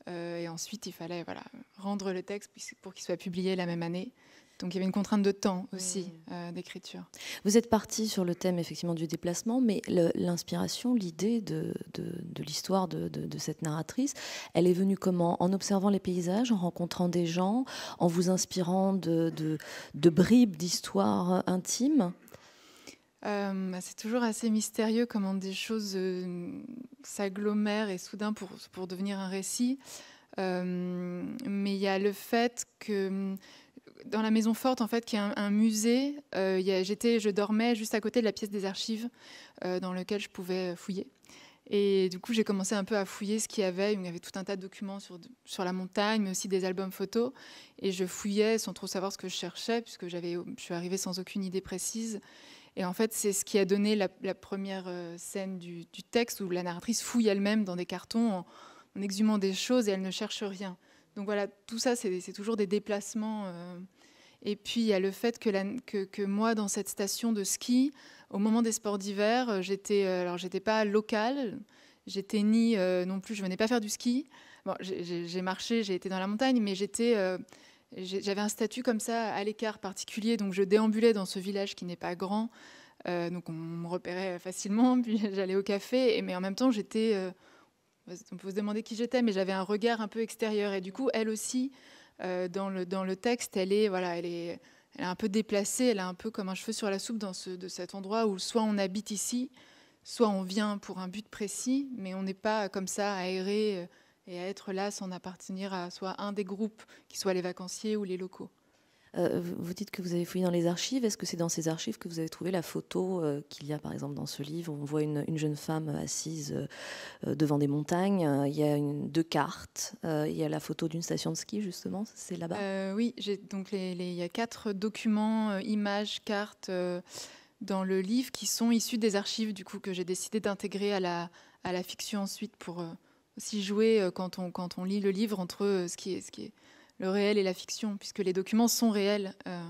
et ensuite, il fallait voilà, rendre le texte pour qu'il soit publié la même année. Donc il y avait une contrainte de temps mm. aussi euh, d'écriture. Vous êtes parti sur le thème effectivement du déplacement, mais l'inspiration, l'idée de, l'histoire de, cette narratrice, elle est venue comment En observant les paysages, en rencontrant des gens, en vous inspirant de, bribes d'histoires intimes euh, bah, c'est toujours assez mystérieux comment des choses euh, s'agglomèrent et soudain pour, pour, devenir un récit. mais il y a le fait que dans la maison forte, en fait, qui est un, musée, euh, j'étais, je dormais juste à côté de la pièce des archives euh, dans laquelle je pouvais euh, fouiller. Et du coup, j'ai commencé un peu à fouiller ce qu'il y avait. Il y avait tout un tas de documents sur, sur la montagne, mais aussi des albums photos. Et je fouillais sans trop savoir ce que je cherchais, puisque oh, je suis arrivée sans aucune idée précise. Et en fait, c'est ce qui a donné la, première scène du, texte où la narratrice fouille elle-même dans des cartons en exhumant des choses et elle ne cherche rien. Donc voilà, tout ça, c'est toujours des déplacements. Euh. Et puis il y a le fait que, moi, dans cette station de ski, au moment des sports d'hiver, euh, j'étais euh, alors j'étais pas locale, j'étais ni non plus, je venais pas faire du ski. j'ai marché, j'ai été dans la montagne, mais j'étais j'avais un statut comme ça à l'écart particulier, donc je déambulais dans ce village qui n'est pas grand, donc on me repérait facilement, puis j'allais au café, mais en même temps j'étais on peut se demander qui j'étais, mais j'avais un regard un peu extérieur. Et du coup, elle aussi, euh, dans, le, dans le texte, elle est, voilà, elle est, un peu déplacée, elle est un peu comme un cheveu sur la soupe dans de cet endroit où soit on habite ici, soit on vient pour un but précis, mais on n'est pas comme ça à errer euh, et à être là sans appartenir à soit un des groupes, qui soient les vacanciers ou les locaux. Euh, vous dites que vous avez fouillé dans les archives. Est-ce que c'est dans ces archives que vous avez trouvé la photo euh, qu'il y a, par exemple, dans ce livre On voit une, jeune femme assise euh, devant des montagnes. Il y a deux cartes. il y a la photo d'une station de ski, justement. C'est là-bas Oui, donc il y a quatre documents, images, cartes dans le livre qui sont issus des archives du coup que j'ai décidé d'intégrer à la, à la fiction ensuite pour aussi jouer quand on, quand on lit le livre entre ce qui est, ce qui est le réel et la fiction, puisque les documents sont réels, euh,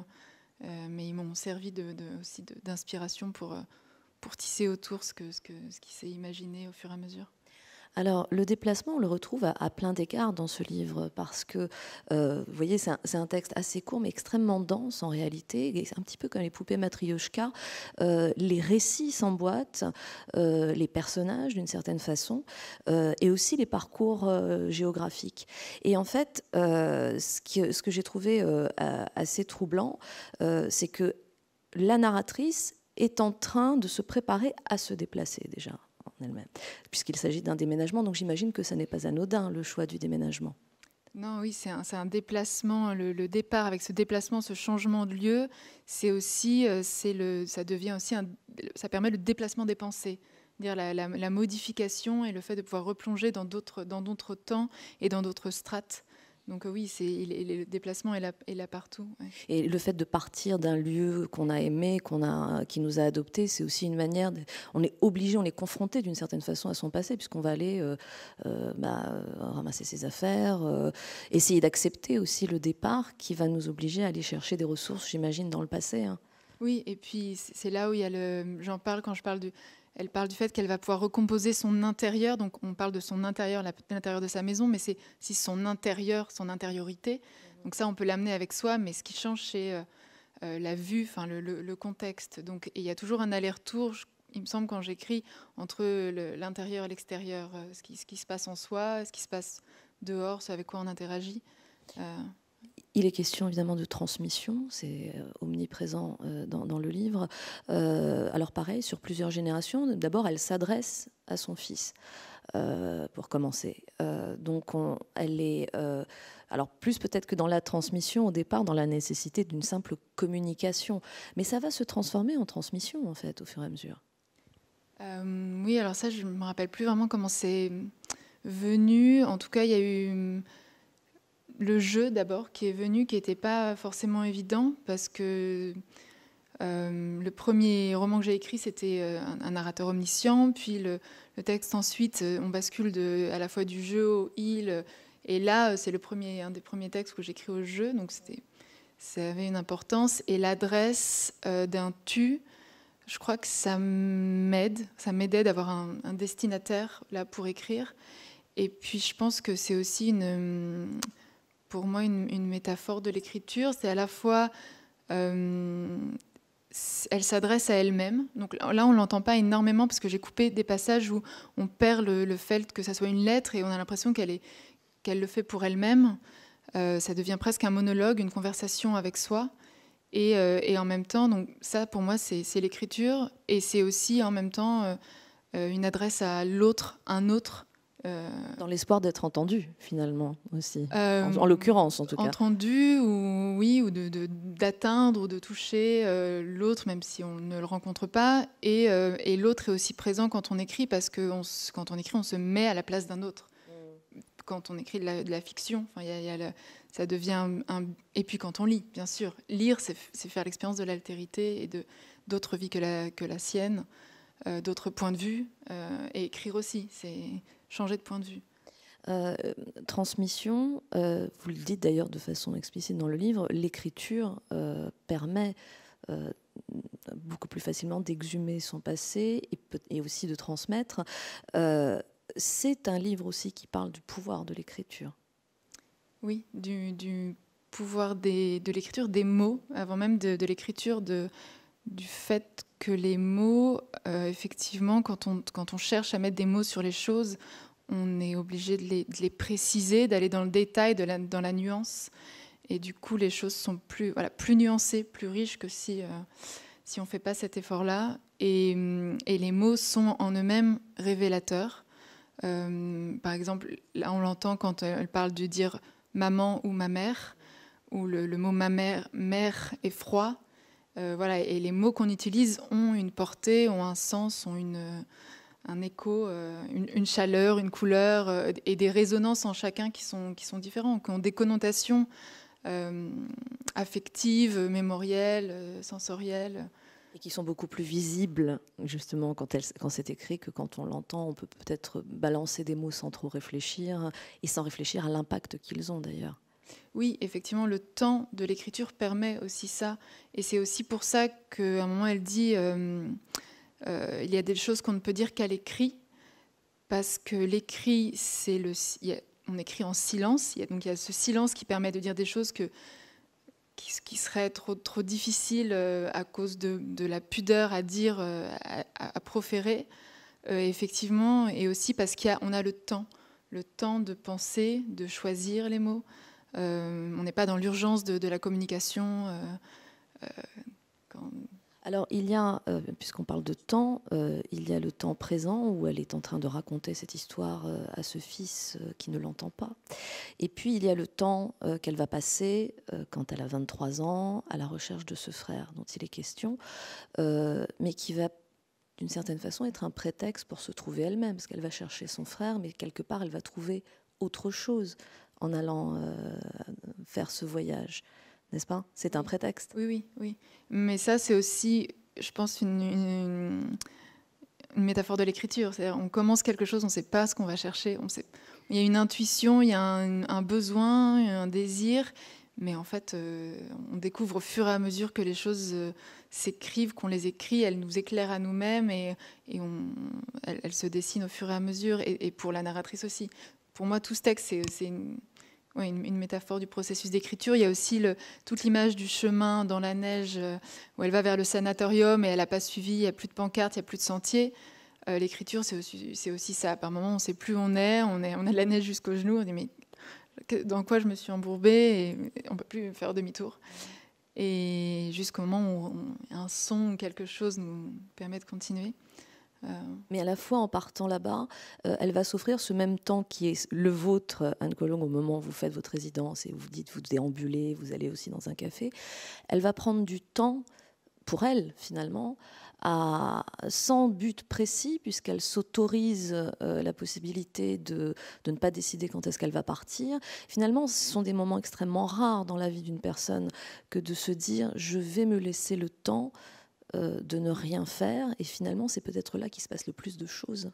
euh, mais ils m'ont servi aussi d'inspiration pour, euh, pour tisser autour ce, que, ce, que, ce qui s'est imaginé au fur et à mesure. Alors, le déplacement, on le retrouve à, plein d'écarts dans ce livre, parce que, euh, vous voyez, c'est un, texte assez court, mais extrêmement dense en réalité, un petit peu comme les poupées matryoshka. Euh, les récits s'emboîtent, euh, les personnages d'une certaine façon, et aussi les parcours géographiques. Et en fait, ce, que j'ai trouvé assez troublant, c'est que la narratrice est en train de se préparer à se déplacer déjà puisqu'il s'agit d'un déménagement, donc j'imagine que ça n'est pas anodin, le choix du déménagement. Non, oui, c'est un, déplacement. Le, départ avec ce déplacement, ce changement de lieu, c'est aussi, euh, c'est le, ça devient aussi, un, ça permet le déplacement des pensées, dire la, la modification et le fait de pouvoir replonger dans d'autres, dans d'autres temps et dans d'autres strates donc euh, oui, c'est le déplacement est là, partout. Et le fait de partir d'un lieu qu'on a aimé, qu'on a, qui nous a adopté, c'est aussi une manière. on est obligé, on est confronté d'une certaine façon à son passé, puisqu'on va aller euh, euh, bah, ramasser ses affaires, essayer d'accepter aussi le départ, qui va nous obliger à aller chercher des ressources, j'imagine, dans le passé. Hein. Oui, et puis c'est là où il y a le. J'en parle quand je parle du elle parle du fait qu'elle va pouvoir recomposer son intérieur. Donc, on parle de son intérieur, l'intérieur de sa maison, mais c'est si son intérieur, son intériorité. Donc, ça, on peut l'amener avec soi, mais ce qui change, c'est euh, euh, la vue, enfin, le, contexte. Donc, il y a toujours un aller-retour, il me semble, quand j'écris, entre l'intérieur et l'extérieur, euh, ce qui, se passe en soi, ce qui se passe dehors, ce avec quoi on interagit. Il est question évidemment de transmission, c'est euh, omniprésent euh, dans, le livre. Euh, alors pareil, sur plusieurs générations, d'abord elle s'adresse à son fils. pour commencer. donc, elle est. alors, plus peut-être que dans la transmission, au départ, dans la nécessité d'une simple communication. Mais ça va se transformer en transmission, en fait, au fur et à mesure. oui, alors ça, je ne me rappelle plus vraiment comment c'est venu. En tout cas, il y a eu le jeu d'abord qui est venu, qui n'était pas forcément évident, parce que euh, le premier roman que j'ai écrit, c'était euh, un, narrateur omniscient, puis le, texte ensuite, euh, on bascule de, à la fois du jeu au il, et là, c'est le premier, un des premiers textes que j'écris au jeu, donc c'était, ça avait une importance, et l'adresse d'un tu, je crois que ça m'aide, ça m'aidait d'avoir un, un, destinataire là pour écrire. Et puis je pense que c'est aussi une, pour moi une, métaphore de l'écriture. C'est à la fois, euh, elle s'adresse à elle-même. Donc là, on l'entend pas énormément parce que j'ai coupé des passages où on perd le, fait que ça soit une lettre et on a l'impression qu'elle qu'elle le fait pour elle-même. Euh, ça devient presque un monologue, une conversation avec soi. Et, euh, et en même temps, donc ça pour moi c'est l'écriture et c'est aussi en même temps euh, une adresse à l'autre, un autre euh, Dans l'espoir d'être entendu, finalement, aussi. Euh, en, l'occurrence, en tout cas. Entendu, ou, oui, ou d'atteindre, de, de, ou de toucher euh, l'autre, même si on ne le rencontre pas. Et, et l'autre est aussi présent quand on écrit, parce que quand on écrit, on se met à la place d'un autre. Mm. Quand on écrit de la, fiction, y a ça devient un, Et puis quand on lit, bien sûr. Lire, c'est faire l'expérience de l'altérité et d'autres vies que la, que la sienne, d'autres points de vue, et écrire aussi. C'est changer de point de vue. Euh, transmission, euh, vous le dites d'ailleurs de façon explicite dans le livre, l'écriture euh, permet beaucoup plus facilement d'exhumer son passé et, et, aussi de transmettre. C'est un livre aussi qui parle du pouvoir de l'écriture. Oui, du, pouvoir de l'écriture, des mots, avant même de, l'écriture, du fait que les mots, euh, effectivement, quand on, quand on cherche à mettre des mots sur les choses, on est obligé de les, de les préciser, d'aller dans le détail, de dans la nuance. Et du coup, les choses sont plus, voilà, plus nuancées, plus riches que si, euh, si on ne fait pas cet effort-là. Et, mm, et, les mots sont en eux-mêmes révélateurs. Euh, par exemple, là, on l'entend quand elle parle de dire maman ou ma mère, ou le, le mot ma mère, mère est froid, euh, voilà, et les mots qu'on utilise ont une portée, ont un sens, ont euh, un écho, euh, une, chaleur, une couleur, et des résonances en chacun qui sont, différents, qui ont des connotations affectives, mémorielles, sensorielles. Et qui sont beaucoup plus visibles, justement, quand c'est écrit, que quand on l'entend. On peut peut-être balancer des mots sans trop réfléchir, et sans réfléchir à l'impact qu'ils ont d'ailleurs. Oui, effectivement, le temps de l'écriture permet aussi ça. Et c'est aussi pour ça qu'à un moment, elle dit euh, euh, il y a des choses qu'on ne peut dire qu'à l'écrit, parce que l'écrit, c'est on écrit en silence, il y a, donc il y a ce silence qui permet de dire des choses qui, seraient trop, trop difficiles euh, à cause de, la pudeur à dire, à, proférer, effectivement, et aussi parce qu'on a le temps, le temps de penser, de choisir les mots. Euh, on n'est pas dans l'urgence de, la communication. Euh, euh, Alors, il y a, puisqu'on parle de temps, il y a le temps présent où elle est en train de raconter cette histoire à ce fils qui ne l'entend pas. Et puis, il y a le temps qu'elle va passer quand elle a 23 ans à la recherche de ce frère dont il est question, mais qui va d'une certaine façon être un prétexte pour se trouver elle-même, parce qu'elle va chercher son frère, mais quelque part, elle va trouver autre chose en allant euh, faire ce voyage, n'est-ce pas C'est un prétexte. Oui, oui, oui. Mais ça, c'est aussi, je pense, une, métaphore de l'écriture. on commence quelque chose, on ne sait pas ce qu'on va chercher. On sait... Il y a une intuition, il y a un, besoin, un désir, mais en fait, euh, on découvre au fur et à mesure que les choses euh, s'écrivent, qu'on les écrit, elles nous éclairent à nous-mêmes et, on, elles, se dessinent au fur et à mesure, et pour la narratrice aussi pour moi, tout ce texte, c'est une, métaphore du processus d'écriture. Il y a aussi toute l'image du chemin dans la neige euh, où elle va vers le sanatorium et elle n'a pas suivi, il n'y a plus de pancarte, il n'y a plus de sentier. Euh, l'écriture, c'est aussi, ça. Par moment, on ne sait plus où on est, on, a de la neige jusqu'au genou on dit mais dans quoi je me suis embourbée et on ne peut plus faire demi-tour. Et jusqu'au moment où un son ou quelque chose nous permet de continuer. Euh. Mais à la fois, en partant là-bas, euh, elle va s'offrir ce même temps qui est le vôtre, Anne Colomb, au moment où vous faites votre résidence et vous dites, vous déambulez, vous allez aussi dans un café. Elle va prendre du temps pour elle, finalement, sans but précis, puisqu'elle s'autorise euh, la possibilité de, ne pas décider quand est-ce qu'elle va partir. Finalement, ce sont des moments extrêmement rares dans la vie d'une personne que de se dire, je vais me laisser le temps euh, de ne rien faire. Et finalement, c'est peut-être là qu'il se passe le plus de choses.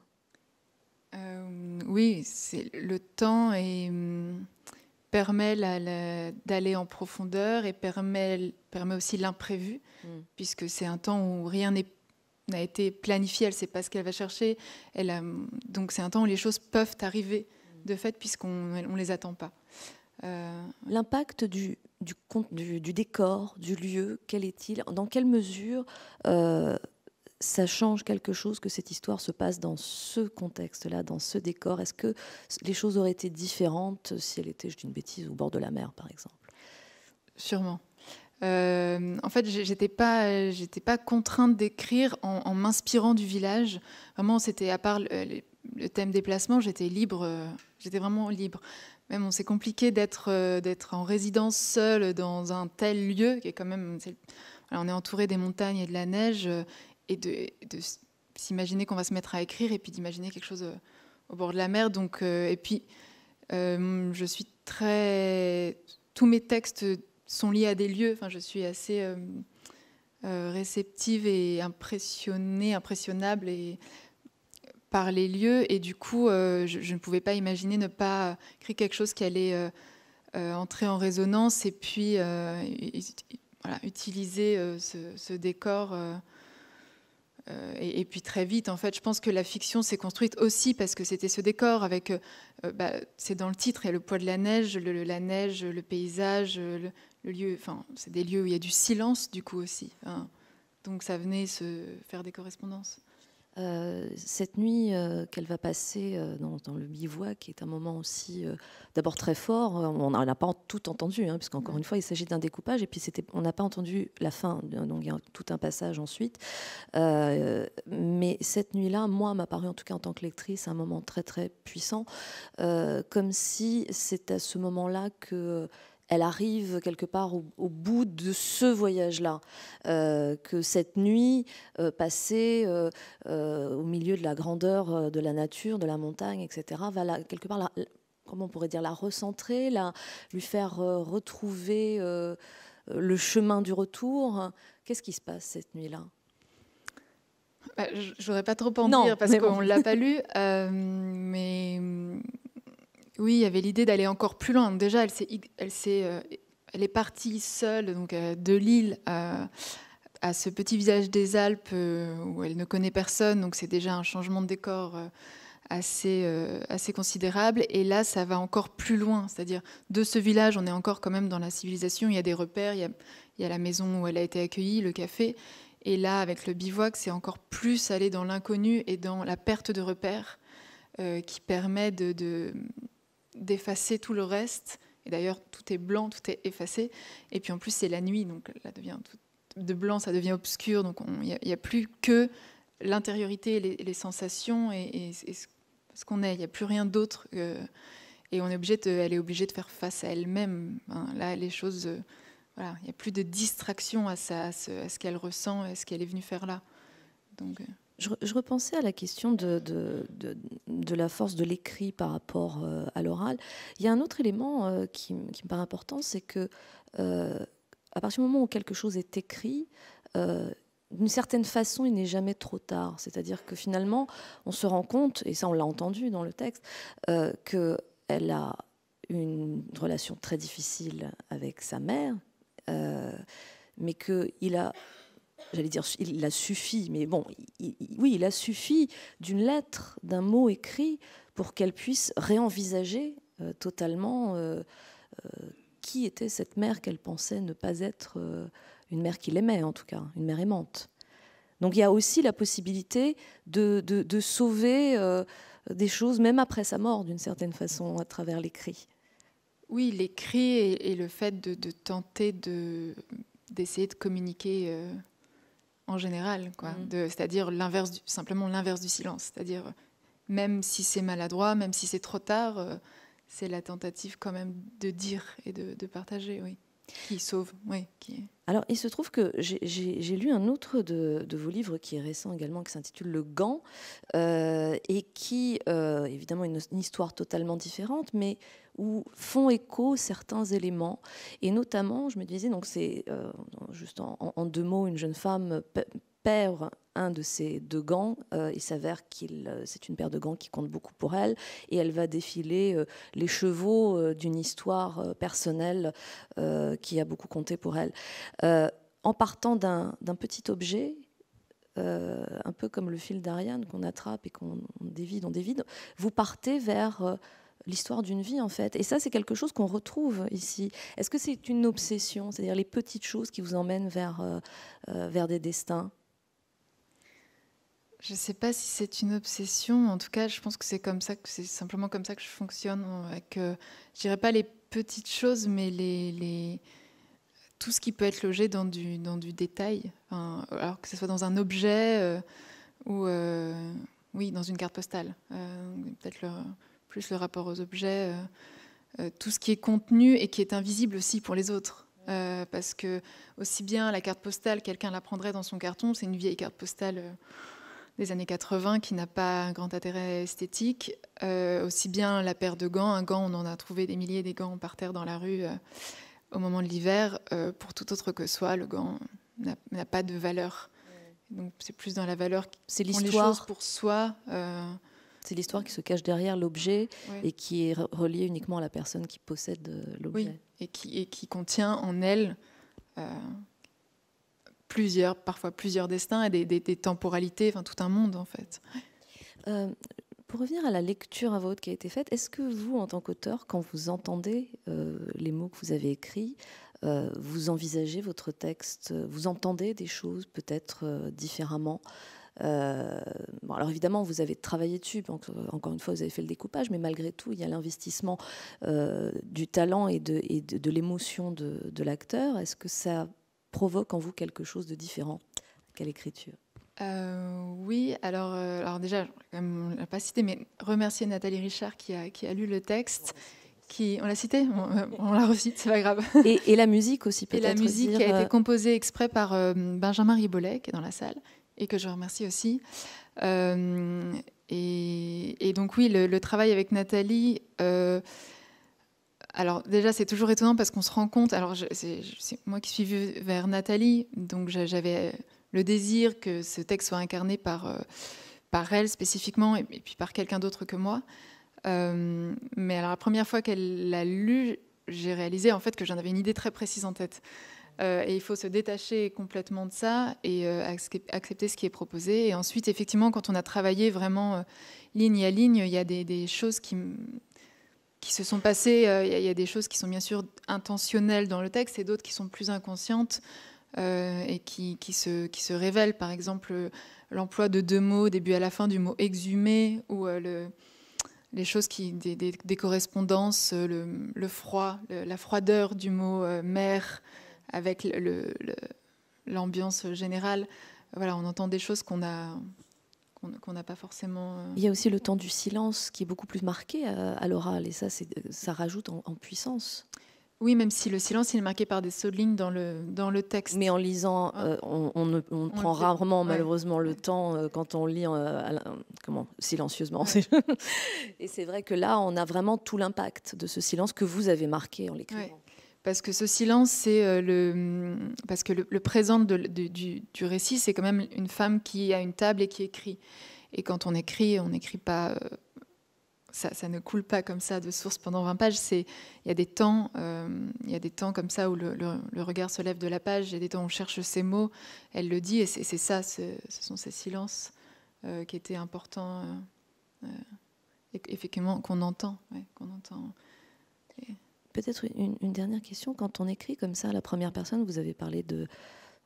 Euh, oui, c'est le temps et, hum, permet d'aller en profondeur et permet, permet aussi l'imprévu, mm. puisque c'est un temps où rien n'a été planifié, elle ne sait pas ce qu'elle va chercher. donc c'est un temps où les choses peuvent arriver, mm. de fait, puisqu'on ne les attend pas. Euh, L'impact du, du, décor, du lieu, quel est-il Dans quelle mesure euh, ça change quelque chose que cette histoire se passe dans ce contexte-là, dans ce décor Est-ce que les choses auraient été différentes si elle était, je dis une bêtise, au bord de la mer, par exemple Sûrement. Euh, en fait, j'étais pas, j'étais pas contrainte d'écrire en, m'inspirant du village. Vraiment, c'était à part le, le thème déplacement, j'étais libre, j'étais vraiment libre c'est compliqué d'être euh, d'être en résidence seule dans un tel lieu qui est quand même on est entouré des montagnes et de la neige euh, et de, s'imaginer qu'on va se mettre à écrire et puis d'imaginer quelque chose euh, au bord de la mer donc et puis je suis très tous mes textes sont liés à des lieux enfin je suis assez réceptive et impressionnée impressionnable et par les lieux et du coup, euh, je, ne pouvais pas imaginer ne pas euh, créer quelque chose qui allait euh, entrer en résonance et puis utiliser ce, décor. Et, puis très vite, en fait, je pense que la fiction s'est construite aussi parce que c'était ce décor avec, bah, c'est dans le titre, il y a le poids de la neige, la neige, le paysage, le, lieu, enfin, c'est des lieux où il y a du silence du coup aussi. Hein. Donc ça venait se faire des correspondances. Euh, cette nuit euh, qu'elle va passer euh, dans, le bivouac, qui est un moment aussi d'abord très fort, on n'a pas tout entendu, hein, puisqu'encore une fois, il s'agit d'un découpage, et puis on n'a pas entendu la fin, donc il y a tout un passage ensuite. mais cette nuit-là, moi, m'a paru, en tout cas en tant que lectrice, un moment très très puissant, comme si c'est à ce moment-là que elle arrive quelque part au, bout de ce voyage-là, euh, que cette nuit euh, passée euh, au milieu de la grandeur de la nature, de la montagne, etc., va quelque part, la, comment on pourrait dire, la recentrer, la, lui faire retrouver le chemin du retour. Qu'est-ce qui se passe cette nuit-là bah, J'aurais pas trop en dire parce qu'on ne l'a pas lu, mais oui, il y avait l'idée d'aller encore plus loin. déjà, elle euh, elle, est, partie seule donc, euh, de Lille à, ce petit village des Alpes euh, où elle ne connaît personne. Donc c'est déjà un changement de décor assez, assez considérable. Et là, ça va encore plus loin. C'est-à-dire, de ce village, on est encore quand même dans la civilisation. Il y a des repères, il y a, la maison où elle a été accueillie, le café. Et là, avec le bivouac, c'est encore plus aller dans l'inconnu et dans la perte de repères qui permet de, d'effacer tout le reste. Et d'ailleurs, tout est blanc, tout est effacé. Et puis en plus, c'est la nuit, donc là devient de blanc, ça devient obscur. Donc il n'y a, plus que l'intériorité, les, les, sensations et, ce qu'on est. Il n'y a plus rien d'autre. et on est obligé de, elle est obligée de faire face à elle-même. Hein. Là, les choses, euh, voilà, il n'y a plus de distraction à, à ce, qu'elle ressent est à ce qu'elle est venue faire là. Donc euh, je, repensais à la question de, de, la force de l'écrit par rapport euh, à l'oral. Il y a un autre élément euh, qui, me paraît important, c'est que euh, à partir du moment où quelque chose est écrit, d'une certaine façon, il n'est jamais trop tard. C'est-à-dire que finalement, on se rend compte, et ça on l'a entendu dans le texte, qu'elle a une relation très difficile avec sa mère, mais qu'il a j'allais dire, il a suffi, mais bon, oui, il a suffi d'une lettre, d'un mot écrit pour qu'elle puisse réenvisager euh, totalement euh, euh, qui était cette mère qu'elle pensait ne pas être une mère qu'il aimait, en tout cas, une mère aimante. Donc il y a aussi la possibilité de, sauver des choses, même après sa mort, d'une certaine façon, à travers l'écrit. Oui, l'écrit et, le fait de, de tenter d'essayer de, communiquer en général, quoi. Mhm. C'est-à-dire l'inverse, simplement l'inverse du silence. C'est-à-dire même si c'est maladroit, même si c'est trop tard, euh, c'est la tentative quand même de dire et de, de partager, oui. Qui sauve, oui. Alors, il se trouve que j'ai lu un autre de, vos livres qui est récent également, qui s'intitule Le Gant, euh, et qui, euh, évidemment, une, une histoire totalement différente, mais où font écho certains éléments. Et notamment, je me disais, donc c'est euh, juste en, en, deux mots, une jeune femme perd un de ses deux gants. Euh, il s'avère qu'il euh, c'est une paire de gants qui compte beaucoup pour elle et elle va défiler euh, les chevaux d'une histoire personnelle qui a beaucoup compté pour elle. en partant d'un petit objet, un peu comme le fil d'Ariane qu'on attrape et qu'on dévide, on dévide, vous partez vers l'histoire d'une vie en fait. Et ça, c'est quelque chose qu'on retrouve ici. Est-ce que c'est une obsession, c'est-à-dire les petites choses qui vous emmènent vers, vers des destins je ne sais pas si c'est une obsession. En tout cas, je pense que c'est comme ça, que c'est simplement comme ça que je fonctionne. Euh, avec, ne euh, je dirais pas les petites choses, mais tout ce qui peut être logé dans du, dans détail. alors que ce soit dans un objet euh, ou oui, dans une carte postale. peut-être plus le rapport aux objets, tout ce qui est contenu et qui est invisible aussi pour les autres. parce que aussi bien la carte postale, quelqu'un la prendrait dans son carton, c'est une vieille carte postale des années 80 qui n'a pas un grand intérêt esthétique. Euh, aussi bien la paire de gants, un gant, on en a trouvé des milliers des gants par terre dans la rue euh, au moment de l'hiver. Euh, pour tout autre que soi, le gant n'a pas de valeur. Donc c'est plus dans la valeur, c'est l'histoire pour soi. C'est l'histoire qui se cache derrière l'objet et qui est reliée uniquement à la personne qui possède l'objet. Oui, et qui, et qui contient en elle plusieurs, parfois plusieurs destins et des, temporalités, enfin tout un monde en fait. Euh, pour revenir à la lecture à votre qui a été faite, est-ce que vous, en tant qu'auteur, quand vous entendez euh, les mots que vous avez écrits, euh, vous envisagez votre texte, vous entendez des choses peut-être différemment bon, alors évidemment, vous avez travaillé dessus, donc, encore une fois, vous avez fait le découpage, mais malgré tout, il y a l'investissement du talent et de, de, de l'émotion de, de l'acteur. Est-ce que ça provoque en vous quelque chose de différent Quelle écriture euh, oui, alors, euh, déjà, on ne l'a pas cité, mais remercier Nathalie Richard qui a, lu le texte. Qui, on l'a cité euh, On, la recite, c'est pas grave. Et, la musique aussi, peut-être. Et la musique a été composée exprès par Benjamin Ribollet, qui est dans la salle, et que je remercie aussi. Et, donc, oui, le travail avec Nathalie alors déjà, c'est toujours étonnant parce qu'on se rend compte. Alors c'est moi qui suis vue vers Nathalie, donc j'avais euh, le désir que ce texte soit incarné par euh, par elle spécifiquement et, puis par quelqu'un d'autre que moi. Euh, mais alors la première fois qu'elle l'a lu, j'ai réalisé en fait que j'en avais une idée très précise en tête. et il faut se détacher complètement de ça et accepter ce qui est proposé. Et ensuite, effectivement, quand on a travaillé vraiment ligne à ligne, il y a des choses qui, qui se sont passées. Euh, il y, a des choses qui sont bien sûr intentionnelles dans le texte et d'autres qui sont plus inconscientes euh, et qui, qui, se, qui se révèlent. Par exemple, l'emploi de deux mots, début à la fin du mot exhumé ou euh, le les choses qui des, des, correspondances, le, le froid, la froideur du mot mer avec l'ambiance générale. Voilà, on entend des choses qu'on a qu'on n'a pas forcément. Euh. Il y a aussi le temps du silence qui est beaucoup plus marqué euh, à, l'oral, et ça, ça rajoute en, puissance. Oui, même si le silence il est marqué par des sauts de ligne dans le, dans le texte. Mais en lisant, ah. euh, on, on, prend rarement, malheureusement, le temps quand on lit comment, silencieusement. Et c'est vrai que là, on a vraiment tout l'impact de ce silence que vous avez marqué en l'écrivant parce que ce silence, c'est euh, le mm, parce que le, présent du, récit, c'est quand même une femme qui a une table et qui écrit. Et quand on écrit, on n'écrit pas, euh, ça, ne coule pas comme ça de source pendant 20 pages. il y a des temps, euh, il y a des temps comme ça où le, regard se lève de la page. Il y a des temps où on cherche ses mots. Elle le dit, et c'est ça, ce sont ces silences qui étaient importants. effectivement qu'on entend, qu'on entend. Peut-être une, dernière question. Quand on écrit comme ça, la première personne, vous avez parlé de,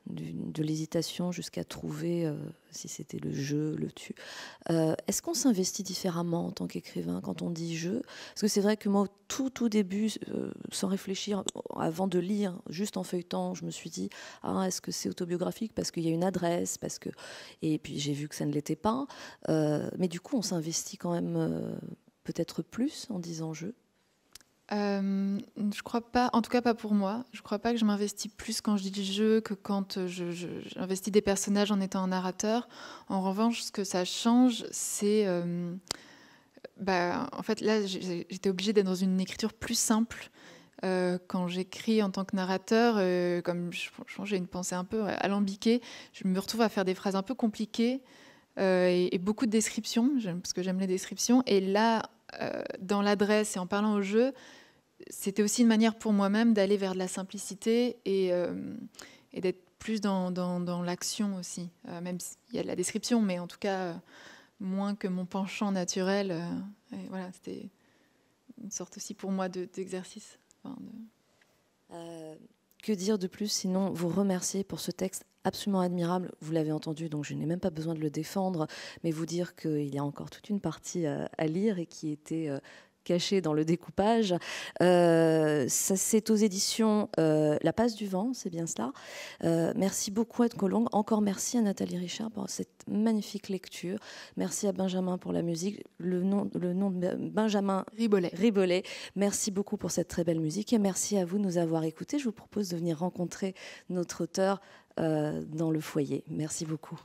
de, l'hésitation jusqu'à trouver euh, si c'était le jeu, le tu. Euh, est-ce qu'on s'investit différemment en tant qu'écrivain quand on dit jeu, Parce que c'est vrai que moi, tout, tout début, euh, sans réfléchir, avant de lire, juste en feuilletant, je me suis dit ah, est-ce que c'est autobiographique Parce qu'il y a une adresse, parce que. Et puis j'ai vu que ça ne l'était pas. mais du coup, on s'investit quand même peut-être plus en disant jeu euh, je crois pas, en tout cas pas pour moi. Je crois pas que je m'investis plus quand je dis jeu que quand euh, j'investis des personnages en étant un narrateur. En revanche, ce que ça change, c'est. Euh, bah, en fait, là, j'étais obligée d'être dans une écriture plus simple. Euh, quand j'écris en tant que narrateur, comme j'ai une pensée un peu alambiquée, je me retrouve à faire des phrases un peu compliquées et, et beaucoup de descriptions, parce que j'aime les descriptions. Et là, euh, dans l'adresse et en parlant au jeu, c'était aussi une manière pour moi-même d'aller vers de la simplicité et, euh, d'être plus dans, l'action aussi. Euh, même s'il y a de la description, mais en tout cas, moins que mon penchant naturel. voilà, c'était une sorte aussi pour moi d'exercice. que dire de plus sinon vous remercier pour ce texte absolument admirable. Vous l'avez entendu, donc je n'ai même pas besoin de le défendre, mais vous dire qu'il y a encore toute une partie euh, à, lire et qui était euh, cachée dans le découpage. Euh, ça c'est aux éditions La Passe du Vent, c'est bien cela. merci beaucoup Ed Colomb. Encore merci à Nathalie Richard pour cette magnifique lecture. Merci à Benjamin pour la musique. Le nom, le nom de Benjamin Ribollet. Ribollet. Merci beaucoup pour cette très belle musique et merci à vous de nous avoir écoutés. Je vous propose de venir rencontrer notre auteur euh, dans le foyer. Merci beaucoup.